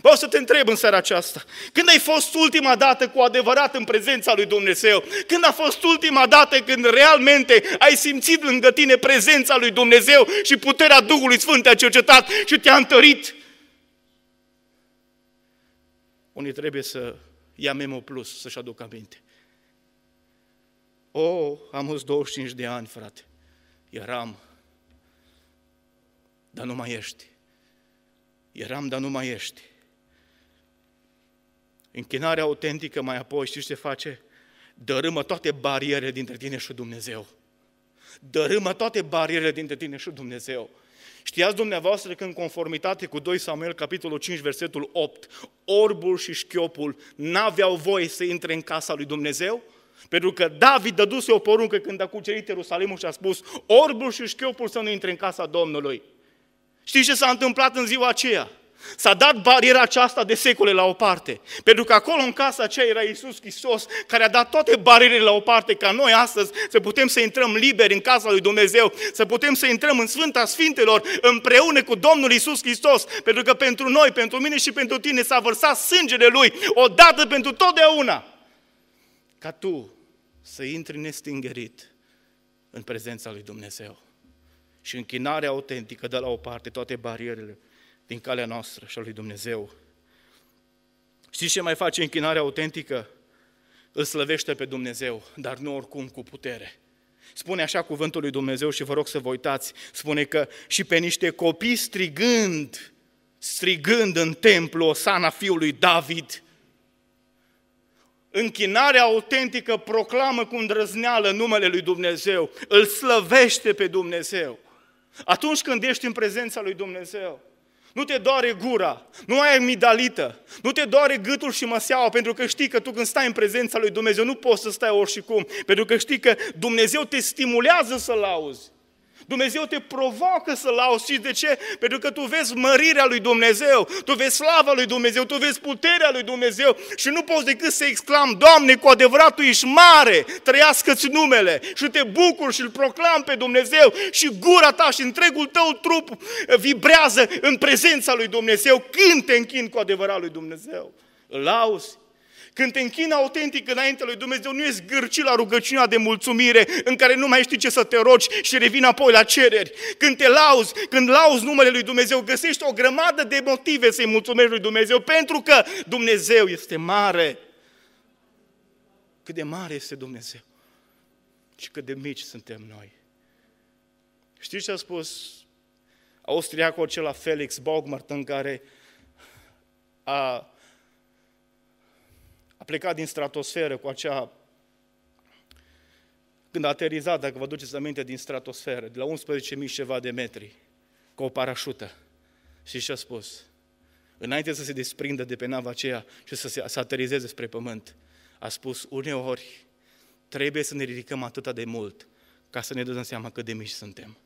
Vreau să te întreb în seara aceasta, când ai fost ultima dată cu adevărat în prezența lui Dumnezeu? Când a fost ultima dată când realmente ai simțit lângă tine prezența lui Dumnezeu și puterea Duhului Sfânt te-a cercetat și te-a întărit? Unii trebuie să ia Memo Plus, să-și aducă aminte. O, oh, am fost 25 de ani, frate. Eram, dar nu mai ești. Eram, dar nu mai ești. Închinarea autentică mai apoi, știi ce face? Dărâmă toate barierele dintre tine și Dumnezeu. Dărâmă toate barierele dintre tine și Dumnezeu. Știați dumneavoastră că în conformitate cu 2 Samuel, capitolul 5, versetul 8, orbul și șchiopul n-aveau voie să intre în casa lui Dumnezeu? Pentru că David dăduse o poruncă când a cucerit Ierusalimul și a spus orbul și șchiopul să nu intre în casa Domnului. Știți ce s-a întâmplat în ziua aceea? S-a dat bariera aceasta de secole la o parte. Pentru că acolo în casa aceea era Iisus Hristos, care a dat toate barierele la o parte, ca noi astăzi să putem să intrăm liberi în casa lui Dumnezeu, să putem să intrăm în Sfânta Sfintelor împreună cu Domnul Iisus Hristos. Pentru că pentru noi, pentru mine și pentru tine s-a vărsat sângele Lui o dată pentru totdeauna. Ca tu să intri nestingerit în prezența lui Dumnezeu. Și închinarea autentică de la o parte toate barierele din calea noastră și a lui Dumnezeu. Știți ce mai face închinarea autentică? Îl slăvește pe Dumnezeu, dar nu oricum cu putere. Spune așa cuvântul lui Dumnezeu și vă rog să vă uitați, spune că și pe niște copii strigând, strigând în templu Osana fiului David, închinarea autentică proclamă cu îndrăzneală numele lui Dumnezeu, îl slăvește pe Dumnezeu. Atunci când ești în prezența lui Dumnezeu, nu te doare gura, nu ai amigdalită, nu te doare gâtul și măseaua, pentru că știi că tu când stai în prezența lui Dumnezeu nu poți să stai oricum, pentru că știi că Dumnezeu te stimulează să-L auzi. Dumnezeu te provoacă să lauzi. de ce? Pentru că tu vezi mărirea lui Dumnezeu, tu vezi slava lui Dumnezeu, tu vezi puterea lui Dumnezeu și nu poți decât să exclam, Doamne, cu adevărat Tu ești mare, trăiască-ți numele și te bucur și îl proclam pe Dumnezeu și gura ta și întregul tău trup vibrează în prezența lui Dumnezeu când te închin cu adevărat lui Dumnezeu. Îl lauzi când te închin autentic înainte lui Dumnezeu, nu e zgârci la rugăciunea de mulțumire în care nu mai știi ce să te rogi și revii apoi la cereri. Când te lauzi, când lauzi numele lui Dumnezeu, găsești o grămadă de motive să-i mulțumești lui Dumnezeu pentru că Dumnezeu este mare. Cât de mare este Dumnezeu și cât de mici suntem noi. Știți ce a spus austriacul acela Felix în care a a plecat din stratosferă cu acea când a aterizat, dacă vă duceți aminte, din stratosferă, de la 11.000 ceva de metri, cu o parașută. Și și a spus? Înainte să se desprindă de pe nava aceea și să se să aterizeze spre pământ, a spus, uneori trebuie să ne ridicăm atâta de mult ca să ne dăm seama cât de mici suntem.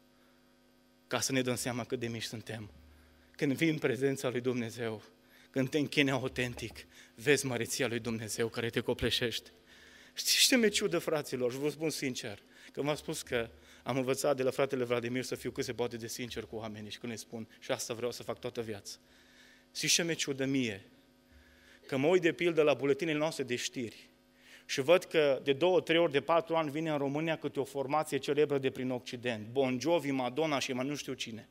Ca să ne dăm seama cât de mici suntem. Când vin prezența lui Dumnezeu, când te închine autentic, vezi măreția lui Dumnezeu care te copleșește. Știți ce mi-e ciudă, fraților, și vă spun sincer, că m-a spus că am învățat de la fratele Vladimir să fiu cât se poate de sincer cu oamenii și când îi spun și asta vreau să fac toată viața. Știți ce mi-e ciudă mie? Că mă uit de pildă la buletinele noastre de știri și văd că de două, trei ori, de patru ani vine în România câte o formație celebră de prin Occident. Bon Jovi, Madonna și mai nu știu cine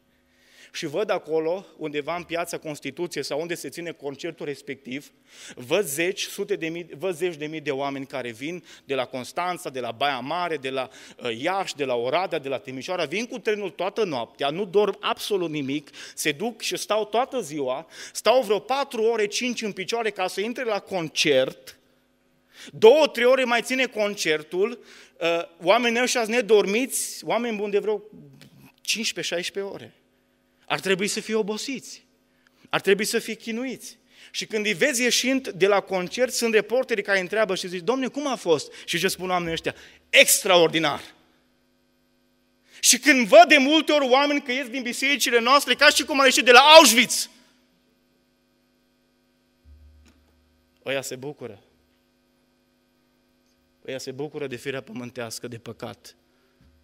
și văd acolo, undeva în piața Constituție sau unde se ține concertul respectiv, văd zeci, sute de mii, văd zeci de mii de oameni care vin de la Constanța, de la Baia Mare, de la uh, Iași, de la Oradea, de la Timișoara, vin cu trenul toată noaptea, nu dorm absolut nimic, se duc și stau toată ziua, stau vreo patru ore, cinci în picioare ca să intre la concert, Două, trei ore mai ține concertul, uh, oamenii ăștia nedormiți, oameni buni de vreo 15-16 ore. Ar trebui să fie obosiți. Ar trebui să fie chinuiți. Și când îi vezi ieșind de la concert, sunt reporteri care întreabă și zici, Domne, cum a fost? Și ce spun oamenii ăștia? Extraordinar! Și când văd de multe ori oameni că ies din bisericile noastre, ca și cum a ieșit de la Auschwitz, ăia se bucură. Ăia se bucură de firea pământească, de păcat.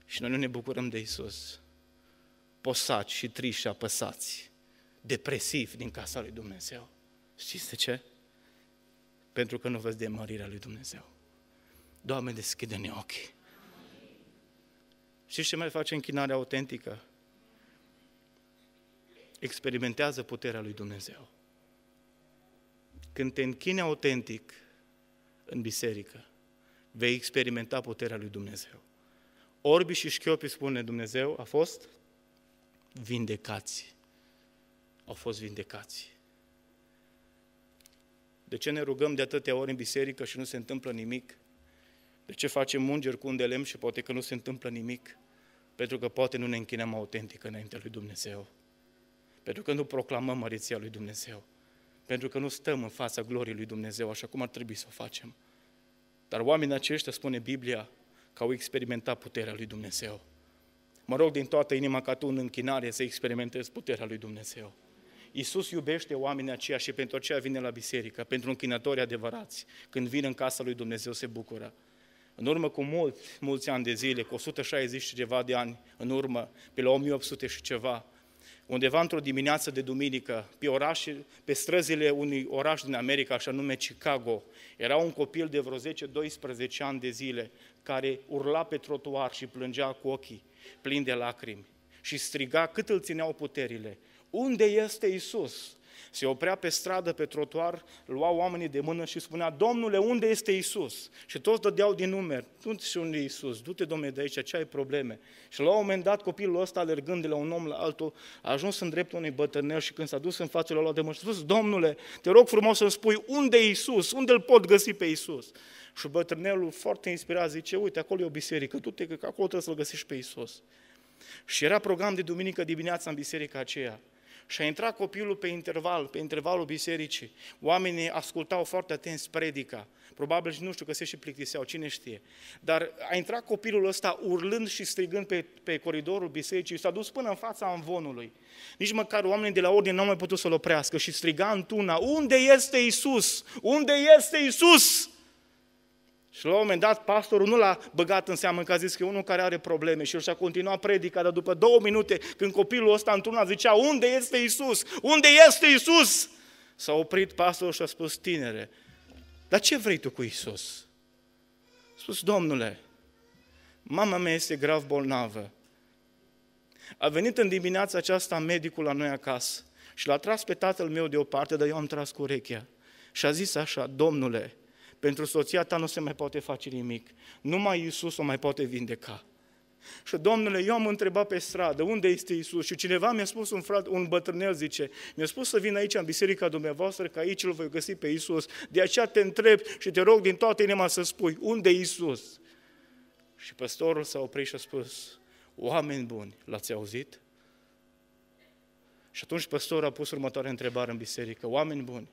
Și noi nu ne bucurăm de Isus posați și triși și apăsați, depresivi din casa lui Dumnezeu. Știți de ce? Pentru că nu văd de mărirea lui Dumnezeu. Doamne, deschide-ne ochii. Știți ce mai face închinarea autentică? Experimentează puterea lui Dumnezeu. Când te închine autentic în biserică, vei experimenta puterea lui Dumnezeu. Orbi și șchiopii, spune Dumnezeu, a fost vindecați. Au fost vindecați. De ce ne rugăm de atâtea ori în biserică și nu se întâmplă nimic? De ce facem mungeri cu un de lemn și poate că nu se întâmplă nimic? Pentru că poate nu ne închinăm autentic înaintea lui Dumnezeu. Pentru că nu proclamăm măreția lui Dumnezeu. Pentru că nu stăm în fața gloriei lui Dumnezeu așa cum ar trebui să o facem. Dar oamenii aceștia, spune Biblia, că au experimentat puterea lui Dumnezeu. Mă rog din toată inima ca tu în închinare să experimentezi puterea lui Dumnezeu. Iisus iubește oamenii aceia și pentru aceea vine la biserică, pentru închinători adevărați. Când vin în casa lui Dumnezeu se bucură. În urmă cu mult, mulți ani de zile, cu 160 și ceva de ani în urmă, pe la 1800 și ceva, undeva într-o dimineață de duminică, pe, oraș, pe străzile unui oraș din America, așa nume Chicago, era un copil de vreo 10-12 ani de zile, care urla pe trotuar și plângea cu ochii plin de lacrimi și striga cât îl țineau puterile, unde este Isus? Se oprea pe stradă, pe trotuar, lua oamenii de mână și spunea, Domnule, unde este Isus? Și toți dădeau din numeri, nu și unde Isus? Du-te, Domnule, de aici, ce ai probleme? Și la un moment dat, copilul ăsta, alergând de la un om la altul, a ajuns în dreptul unui bătrânel și când s-a dus în fața lui, a de mână și a spus, Domnule, te rog frumos să-mi spui unde e Isus? Unde îl pot găsi pe Isus? Și bătrânelul, foarte inspirat, zice, uite, acolo e o biserică, tu te că acolo trebuie să-L găsești pe Isus. Și era program de duminică dimineața în biserica aceea. Și a intrat copilul pe interval, pe intervalul bisericii. Oamenii ascultau foarte atenți predica. Probabil și nu știu că se și plictiseau, cine știe. Dar a intrat copilul ăsta urlând și strigând pe, pe coridorul bisericii, s-a dus până în fața amvonului. Nici măcar oamenii de la ordine n-au mai putut să-l oprească și striga în tuna, unde este Isus? Unde este Isus? Și la un moment dat, pastorul nu l-a băgat în seamă, că a zis că e unul care are probleme și el și-a continuat predica, dar după două minute, când copilul ăsta într-una zicea, unde este Isus? Unde este Isus? S-a oprit pastorul și a spus, tinere, dar ce vrei tu cu Isus? A spus, domnule, mama mea este grav bolnavă. A venit în dimineața aceasta medicul la noi acasă și l-a tras pe tatăl meu deoparte, dar eu am tras cu urechea. Și a zis așa, domnule, pentru soția ta nu se mai poate face nimic. Numai Iisus o mai poate vindeca. Și domnule, eu am întrebat pe stradă, unde este Isus? Și cineva mi-a spus, un, frat, un bătrânel zice, mi-a spus să vin aici în biserica dumneavoastră, că aici îl voi găsi pe Isus. De aceea te întreb și te rog din toată inima să spui, unde Isus? Și păstorul s-a oprit și a spus, oameni buni, l-ați auzit? Și atunci păstorul a pus următoarea întrebare în biserică, oameni buni,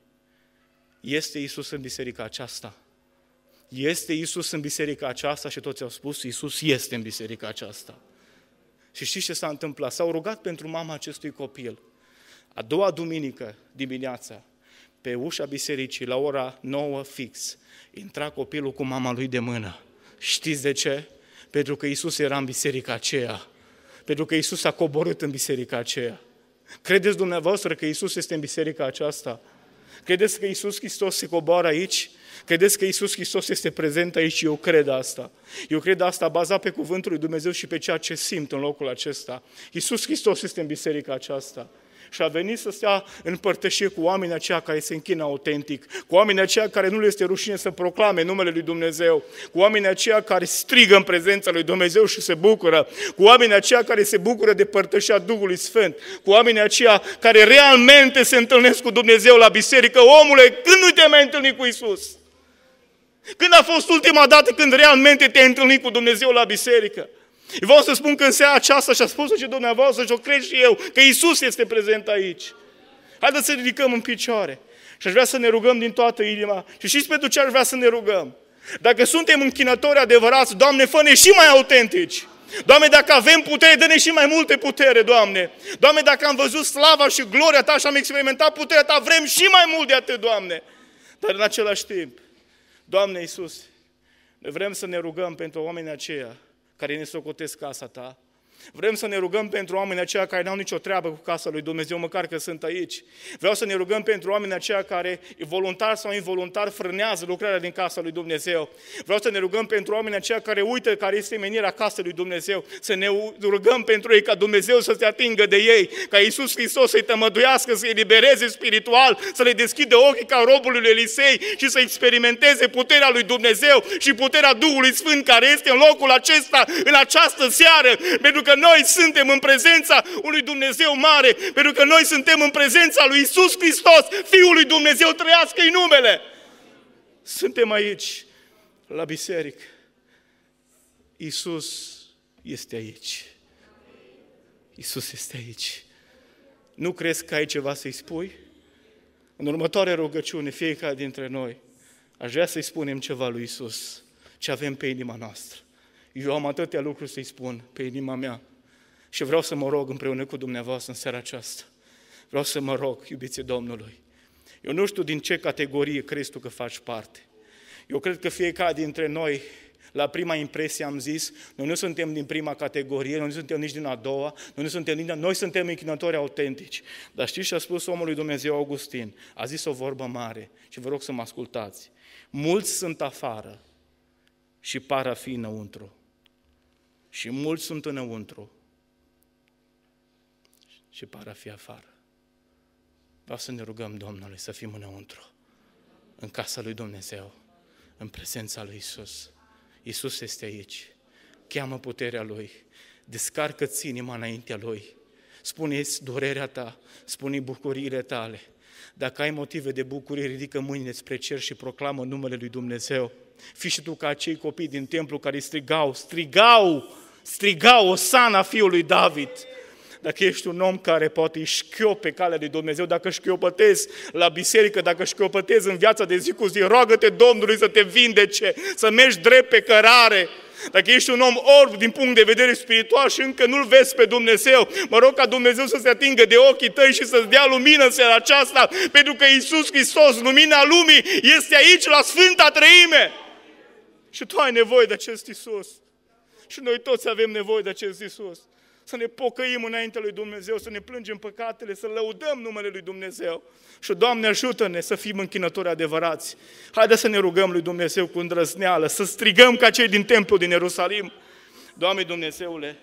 este Isus în biserica aceasta. Este Isus în biserica aceasta și toți au spus, Isus este în biserica aceasta. Și știți ce s-a întâmplat? S-au rugat pentru mama acestui copil. A doua duminică dimineața, pe ușa bisericii, la ora 9 fix, intra copilul cu mama lui de mână. Știți de ce? Pentru că Isus era în biserica aceea. Pentru că Isus a coborât în biserica aceea. Credeți dumneavoastră că Isus este în biserica aceasta? Credeți că Isus Hristos se coboară aici? Credeți că Isus Hristos este prezent aici? Eu cred asta. Eu cred asta bazat pe cuvântul lui Dumnezeu și pe ceea ce simt în locul acesta. Isus Hristos este în biserica aceasta și a venit să stea în părtășie cu oamenii aceia care se închină autentic, cu oamenii aceia care nu le este rușine să proclame numele lui Dumnezeu, cu oamenii aceia care strigă în prezența lui Dumnezeu și se bucură, cu oamenii aceia care se bucură de părtășia Duhului Sfânt, cu oamenii aceia care realmente se întâlnesc cu Dumnezeu la biserică. Omule, când nu te mai întâlni cu Isus? Când a fost ultima dată când realmente te-ai întâlnit cu Dumnezeu la biserică? vreau să spun că în seara aceasta și a spus-o și dumneavoastră și o cred și eu, că Isus este prezent aici. Haideți să ridicăm în picioare. Și aș vrea să ne rugăm din toată inima. Și știți pentru ce aș vrea să ne rugăm? Dacă suntem închinători adevărați, Doamne, fă-ne și mai autentici. Doamne, dacă avem putere, dă-ne și mai multe putere, Doamne. Doamne, dacă am văzut slava și gloria Ta și am experimentat puterea Ta, vrem și mai mult de atât, Doamne. Dar în același timp, Doamne Iisus, ne vrem să ne rugăm pentru oamenii aceia care ne socotesc casa ta, Vrem să ne rugăm pentru oamenii aceia care n-au nicio treabă cu casa lui Dumnezeu, măcar că sunt aici. Vreau să ne rugăm pentru oamenii aceia care, voluntar sau involuntar, frânează lucrarea din casa lui Dumnezeu. Vreau să ne rugăm pentru oamenii aceia care uită care este menirea casei lui Dumnezeu. Să ne rugăm pentru ei ca Dumnezeu să se atingă de ei, ca Isus Hristos să-i tămăduiască, să-i libereze spiritual, să le deschide ochii ca robul Elisei și să experimenteze puterea lui Dumnezeu și puterea Duhului Sfânt care este în locul acesta, în această seară, pentru că că noi suntem în prezența unui Dumnezeu mare, pentru că noi suntem în prezența lui Isus Hristos, Fiul lui Dumnezeu, trăiască-i numele. Suntem aici, la biserică. Isus este aici. Isus este aici. Nu crezi că ai ceva să-i spui? În următoarea rugăciune, fiecare dintre noi, aș vrea să-i spunem ceva lui Isus, ce avem pe inima noastră. Eu am atâtea lucruri să-i spun pe inima mea și vreau să mă rog împreună cu dumneavoastră în seara aceasta. Vreau să mă rog, iubiții Domnului. Eu nu știu din ce categorie crezi tu că faci parte. Eu cred că fiecare dintre noi, la prima impresie am zis, noi nu suntem din prima categorie, noi nu suntem nici din a doua, noi nu suntem nici din... noi suntem închinători autentici. Dar știți ce a spus omul lui Dumnezeu Augustin? A zis o vorbă mare și vă rog să mă ascultați. Mulți sunt afară și par a fi înăuntru și mulți sunt înăuntru și par a fi afară. Vreau să ne rugăm Domnului să fim înăuntru, în casa lui Dumnezeu, în prezența lui Isus. Isus este aici, cheamă puterea Lui, descarcă-ți inima înaintea Lui, spune-ți durerea ta, spune bucuriile tale. Dacă ai motive de bucurie, ridică mâinile spre cer și proclamă numele lui Dumnezeu. Fi și tu ca acei copii din templu care strigau, strigau, strigau Osana fiului David. Dacă ești un om care poate îi șchiop pe calea lui Dumnezeu, dacă șchiopătezi la biserică, dacă șchiopătezi în viața de zi cu zi, roagă-te Domnului să te vindece, să mergi drept pe cărare, dacă ești un om orb din punct de vedere spiritual și încă nu-L vezi pe Dumnezeu, mă rog ca Dumnezeu să se atingă de ochii tăi și să-ți dea lumină în seara aceasta, pentru că Iisus Hristos, lumina lumii, este aici la Sfânta Trăime. Și tu ai nevoie de acest Isus. Și noi toți avem nevoie de acest Isus. Să ne pocăim înainte lui Dumnezeu, să ne plângem păcatele, să lăudăm numele lui Dumnezeu. Și, Doamne, ajută-ne să fim închinători adevărați. Haide să ne rugăm lui Dumnezeu cu îndrăzneală, să strigăm ca cei din templu din Ierusalim. Doamne Dumnezeule,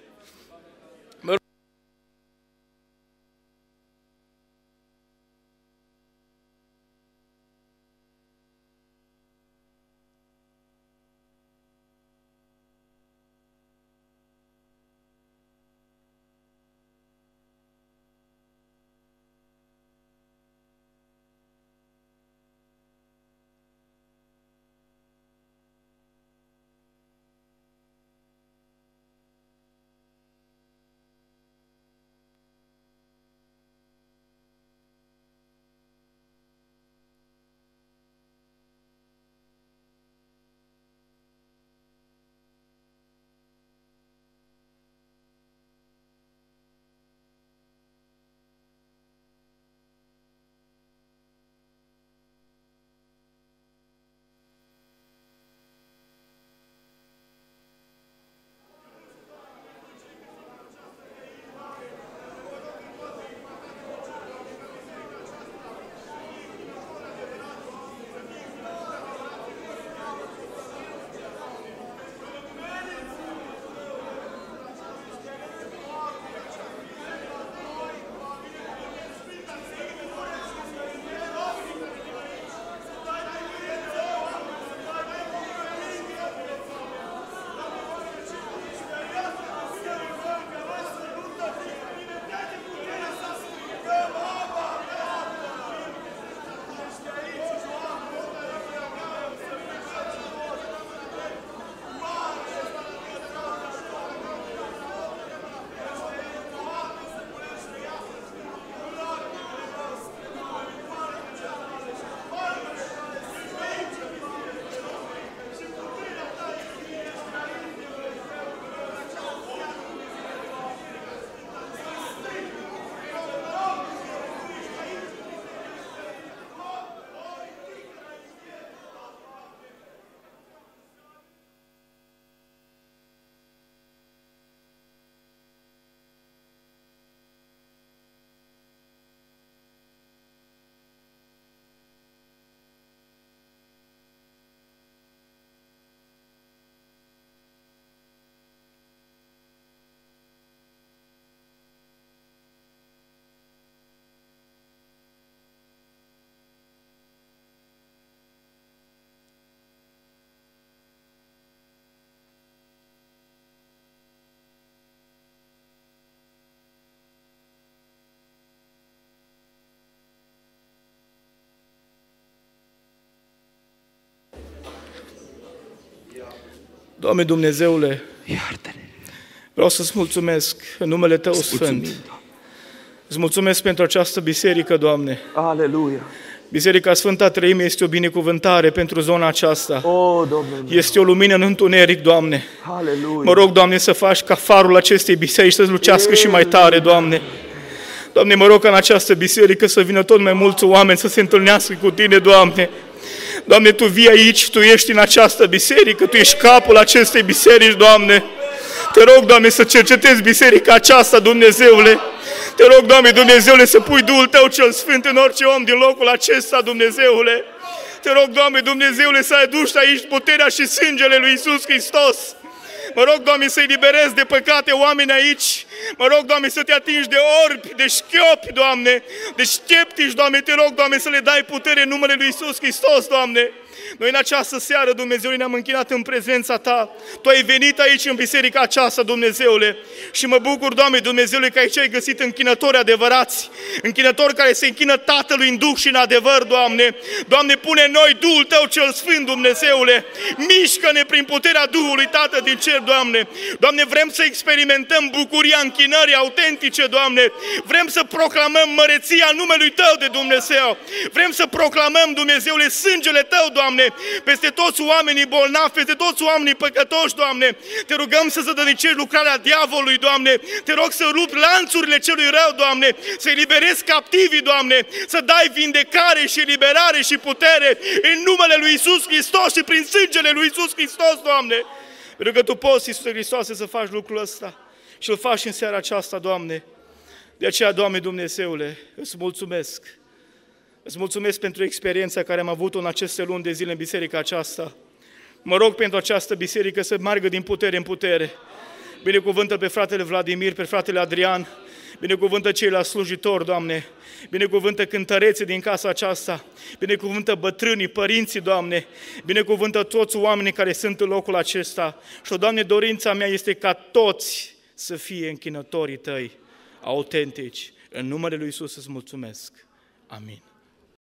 Doamne Dumnezeule, iartă-ne! Vreau să-ți mulțumesc în numele Tău îți Sfânt. Doamne. îți mulțumesc pentru această biserică, Doamne. Aleluia! Biserica Sfânta Treime este o binecuvântare pentru zona aceasta. O, Doamne, Este o lumină în întuneric, Doamne. Aleluia. Mă rog, Doamne, să faci ca farul acestei biserici să lucească și mai tare, Doamne. Doamne, mă rog ca în această biserică să vină tot mai mulți oameni să se întâlnească cu Tine, Doamne. Doamne, Tu vii aici, Tu ești în această biserică, Tu ești capul acestei biserici, Doamne. Te rog, Doamne, să cercetezi biserica aceasta, Dumnezeule. Te rog, Doamne, Dumnezeule, să pui Duhul Tău cel Sfânt în orice om din locul acesta, Dumnezeule. Te rog, Doamne, Dumnezeule, să aduci aici puterea și sângele lui Isus Hristos. Mă rog, Doamne, să-i liberezi de păcate oameni aici. Mă rog, Doamne, să te atingi de orbi, de șchiopi, Doamne, de șteptici, Doamne, te rog, Doamne, să le dai putere în numele Lui Isus Hristos, Doamne. Noi în această seară, Dumnezeu, ne-am închinat în prezența Ta. Tu ai venit aici în biserica aceasta, Dumnezeule, și mă bucur, Doamne, Dumnezeule, că aici ai găsit închinători adevărați, închinători care se închină Tatălui în Duh și în adevăr, Doamne. Doamne, pune noi Duhul Tău cel Sfânt, Dumnezeule, mișcă-ne prin puterea Duhului, Tată din cer, Doamne. Doamne, vrem să experimentăm bucuria închinării autentice, Doamne. Vrem să proclamăm măreția numelui Tău de Dumnezeu. Vrem să proclamăm, Dumnezeule, sângele Tău, Doamne, Doamne, peste toți oamenii bolnavi, peste toți oamenii păcătoși, Doamne. Te rugăm să zădănicești lucrarea diavolului, Doamne. Te rog să rupi lanțurile celui rău, Doamne, să i liberezi captivii, Doamne, să dai vindecare și liberare și putere în numele lui Isus Hristos și prin sângele lui Isus Hristos, Doamne. Pentru că Tu poți, Iisuse Hristos, să faci lucrul ăsta și îl faci în seara aceasta, Doamne. De aceea, Doamne Dumnezeule, îți mulțumesc Îți mulțumesc pentru experiența care am avut-o în aceste luni de zile în biserica aceasta. Mă rog pentru această biserică să meargă din putere în putere. Binecuvântă pe fratele Vladimir, pe fratele Adrian, Binecuvântă cei la slujitori, Doamne. Binecuvântă cântăreții din casa aceasta. Binecuvântă bătrânii, părinții, Doamne. Binecuvântă toți oamenii care sunt în locul acesta. Și, Doamne, dorința mea este ca toți să fie închinătorii Tăi, autentici. În numele Lui Isus îți mulțumesc. Amin.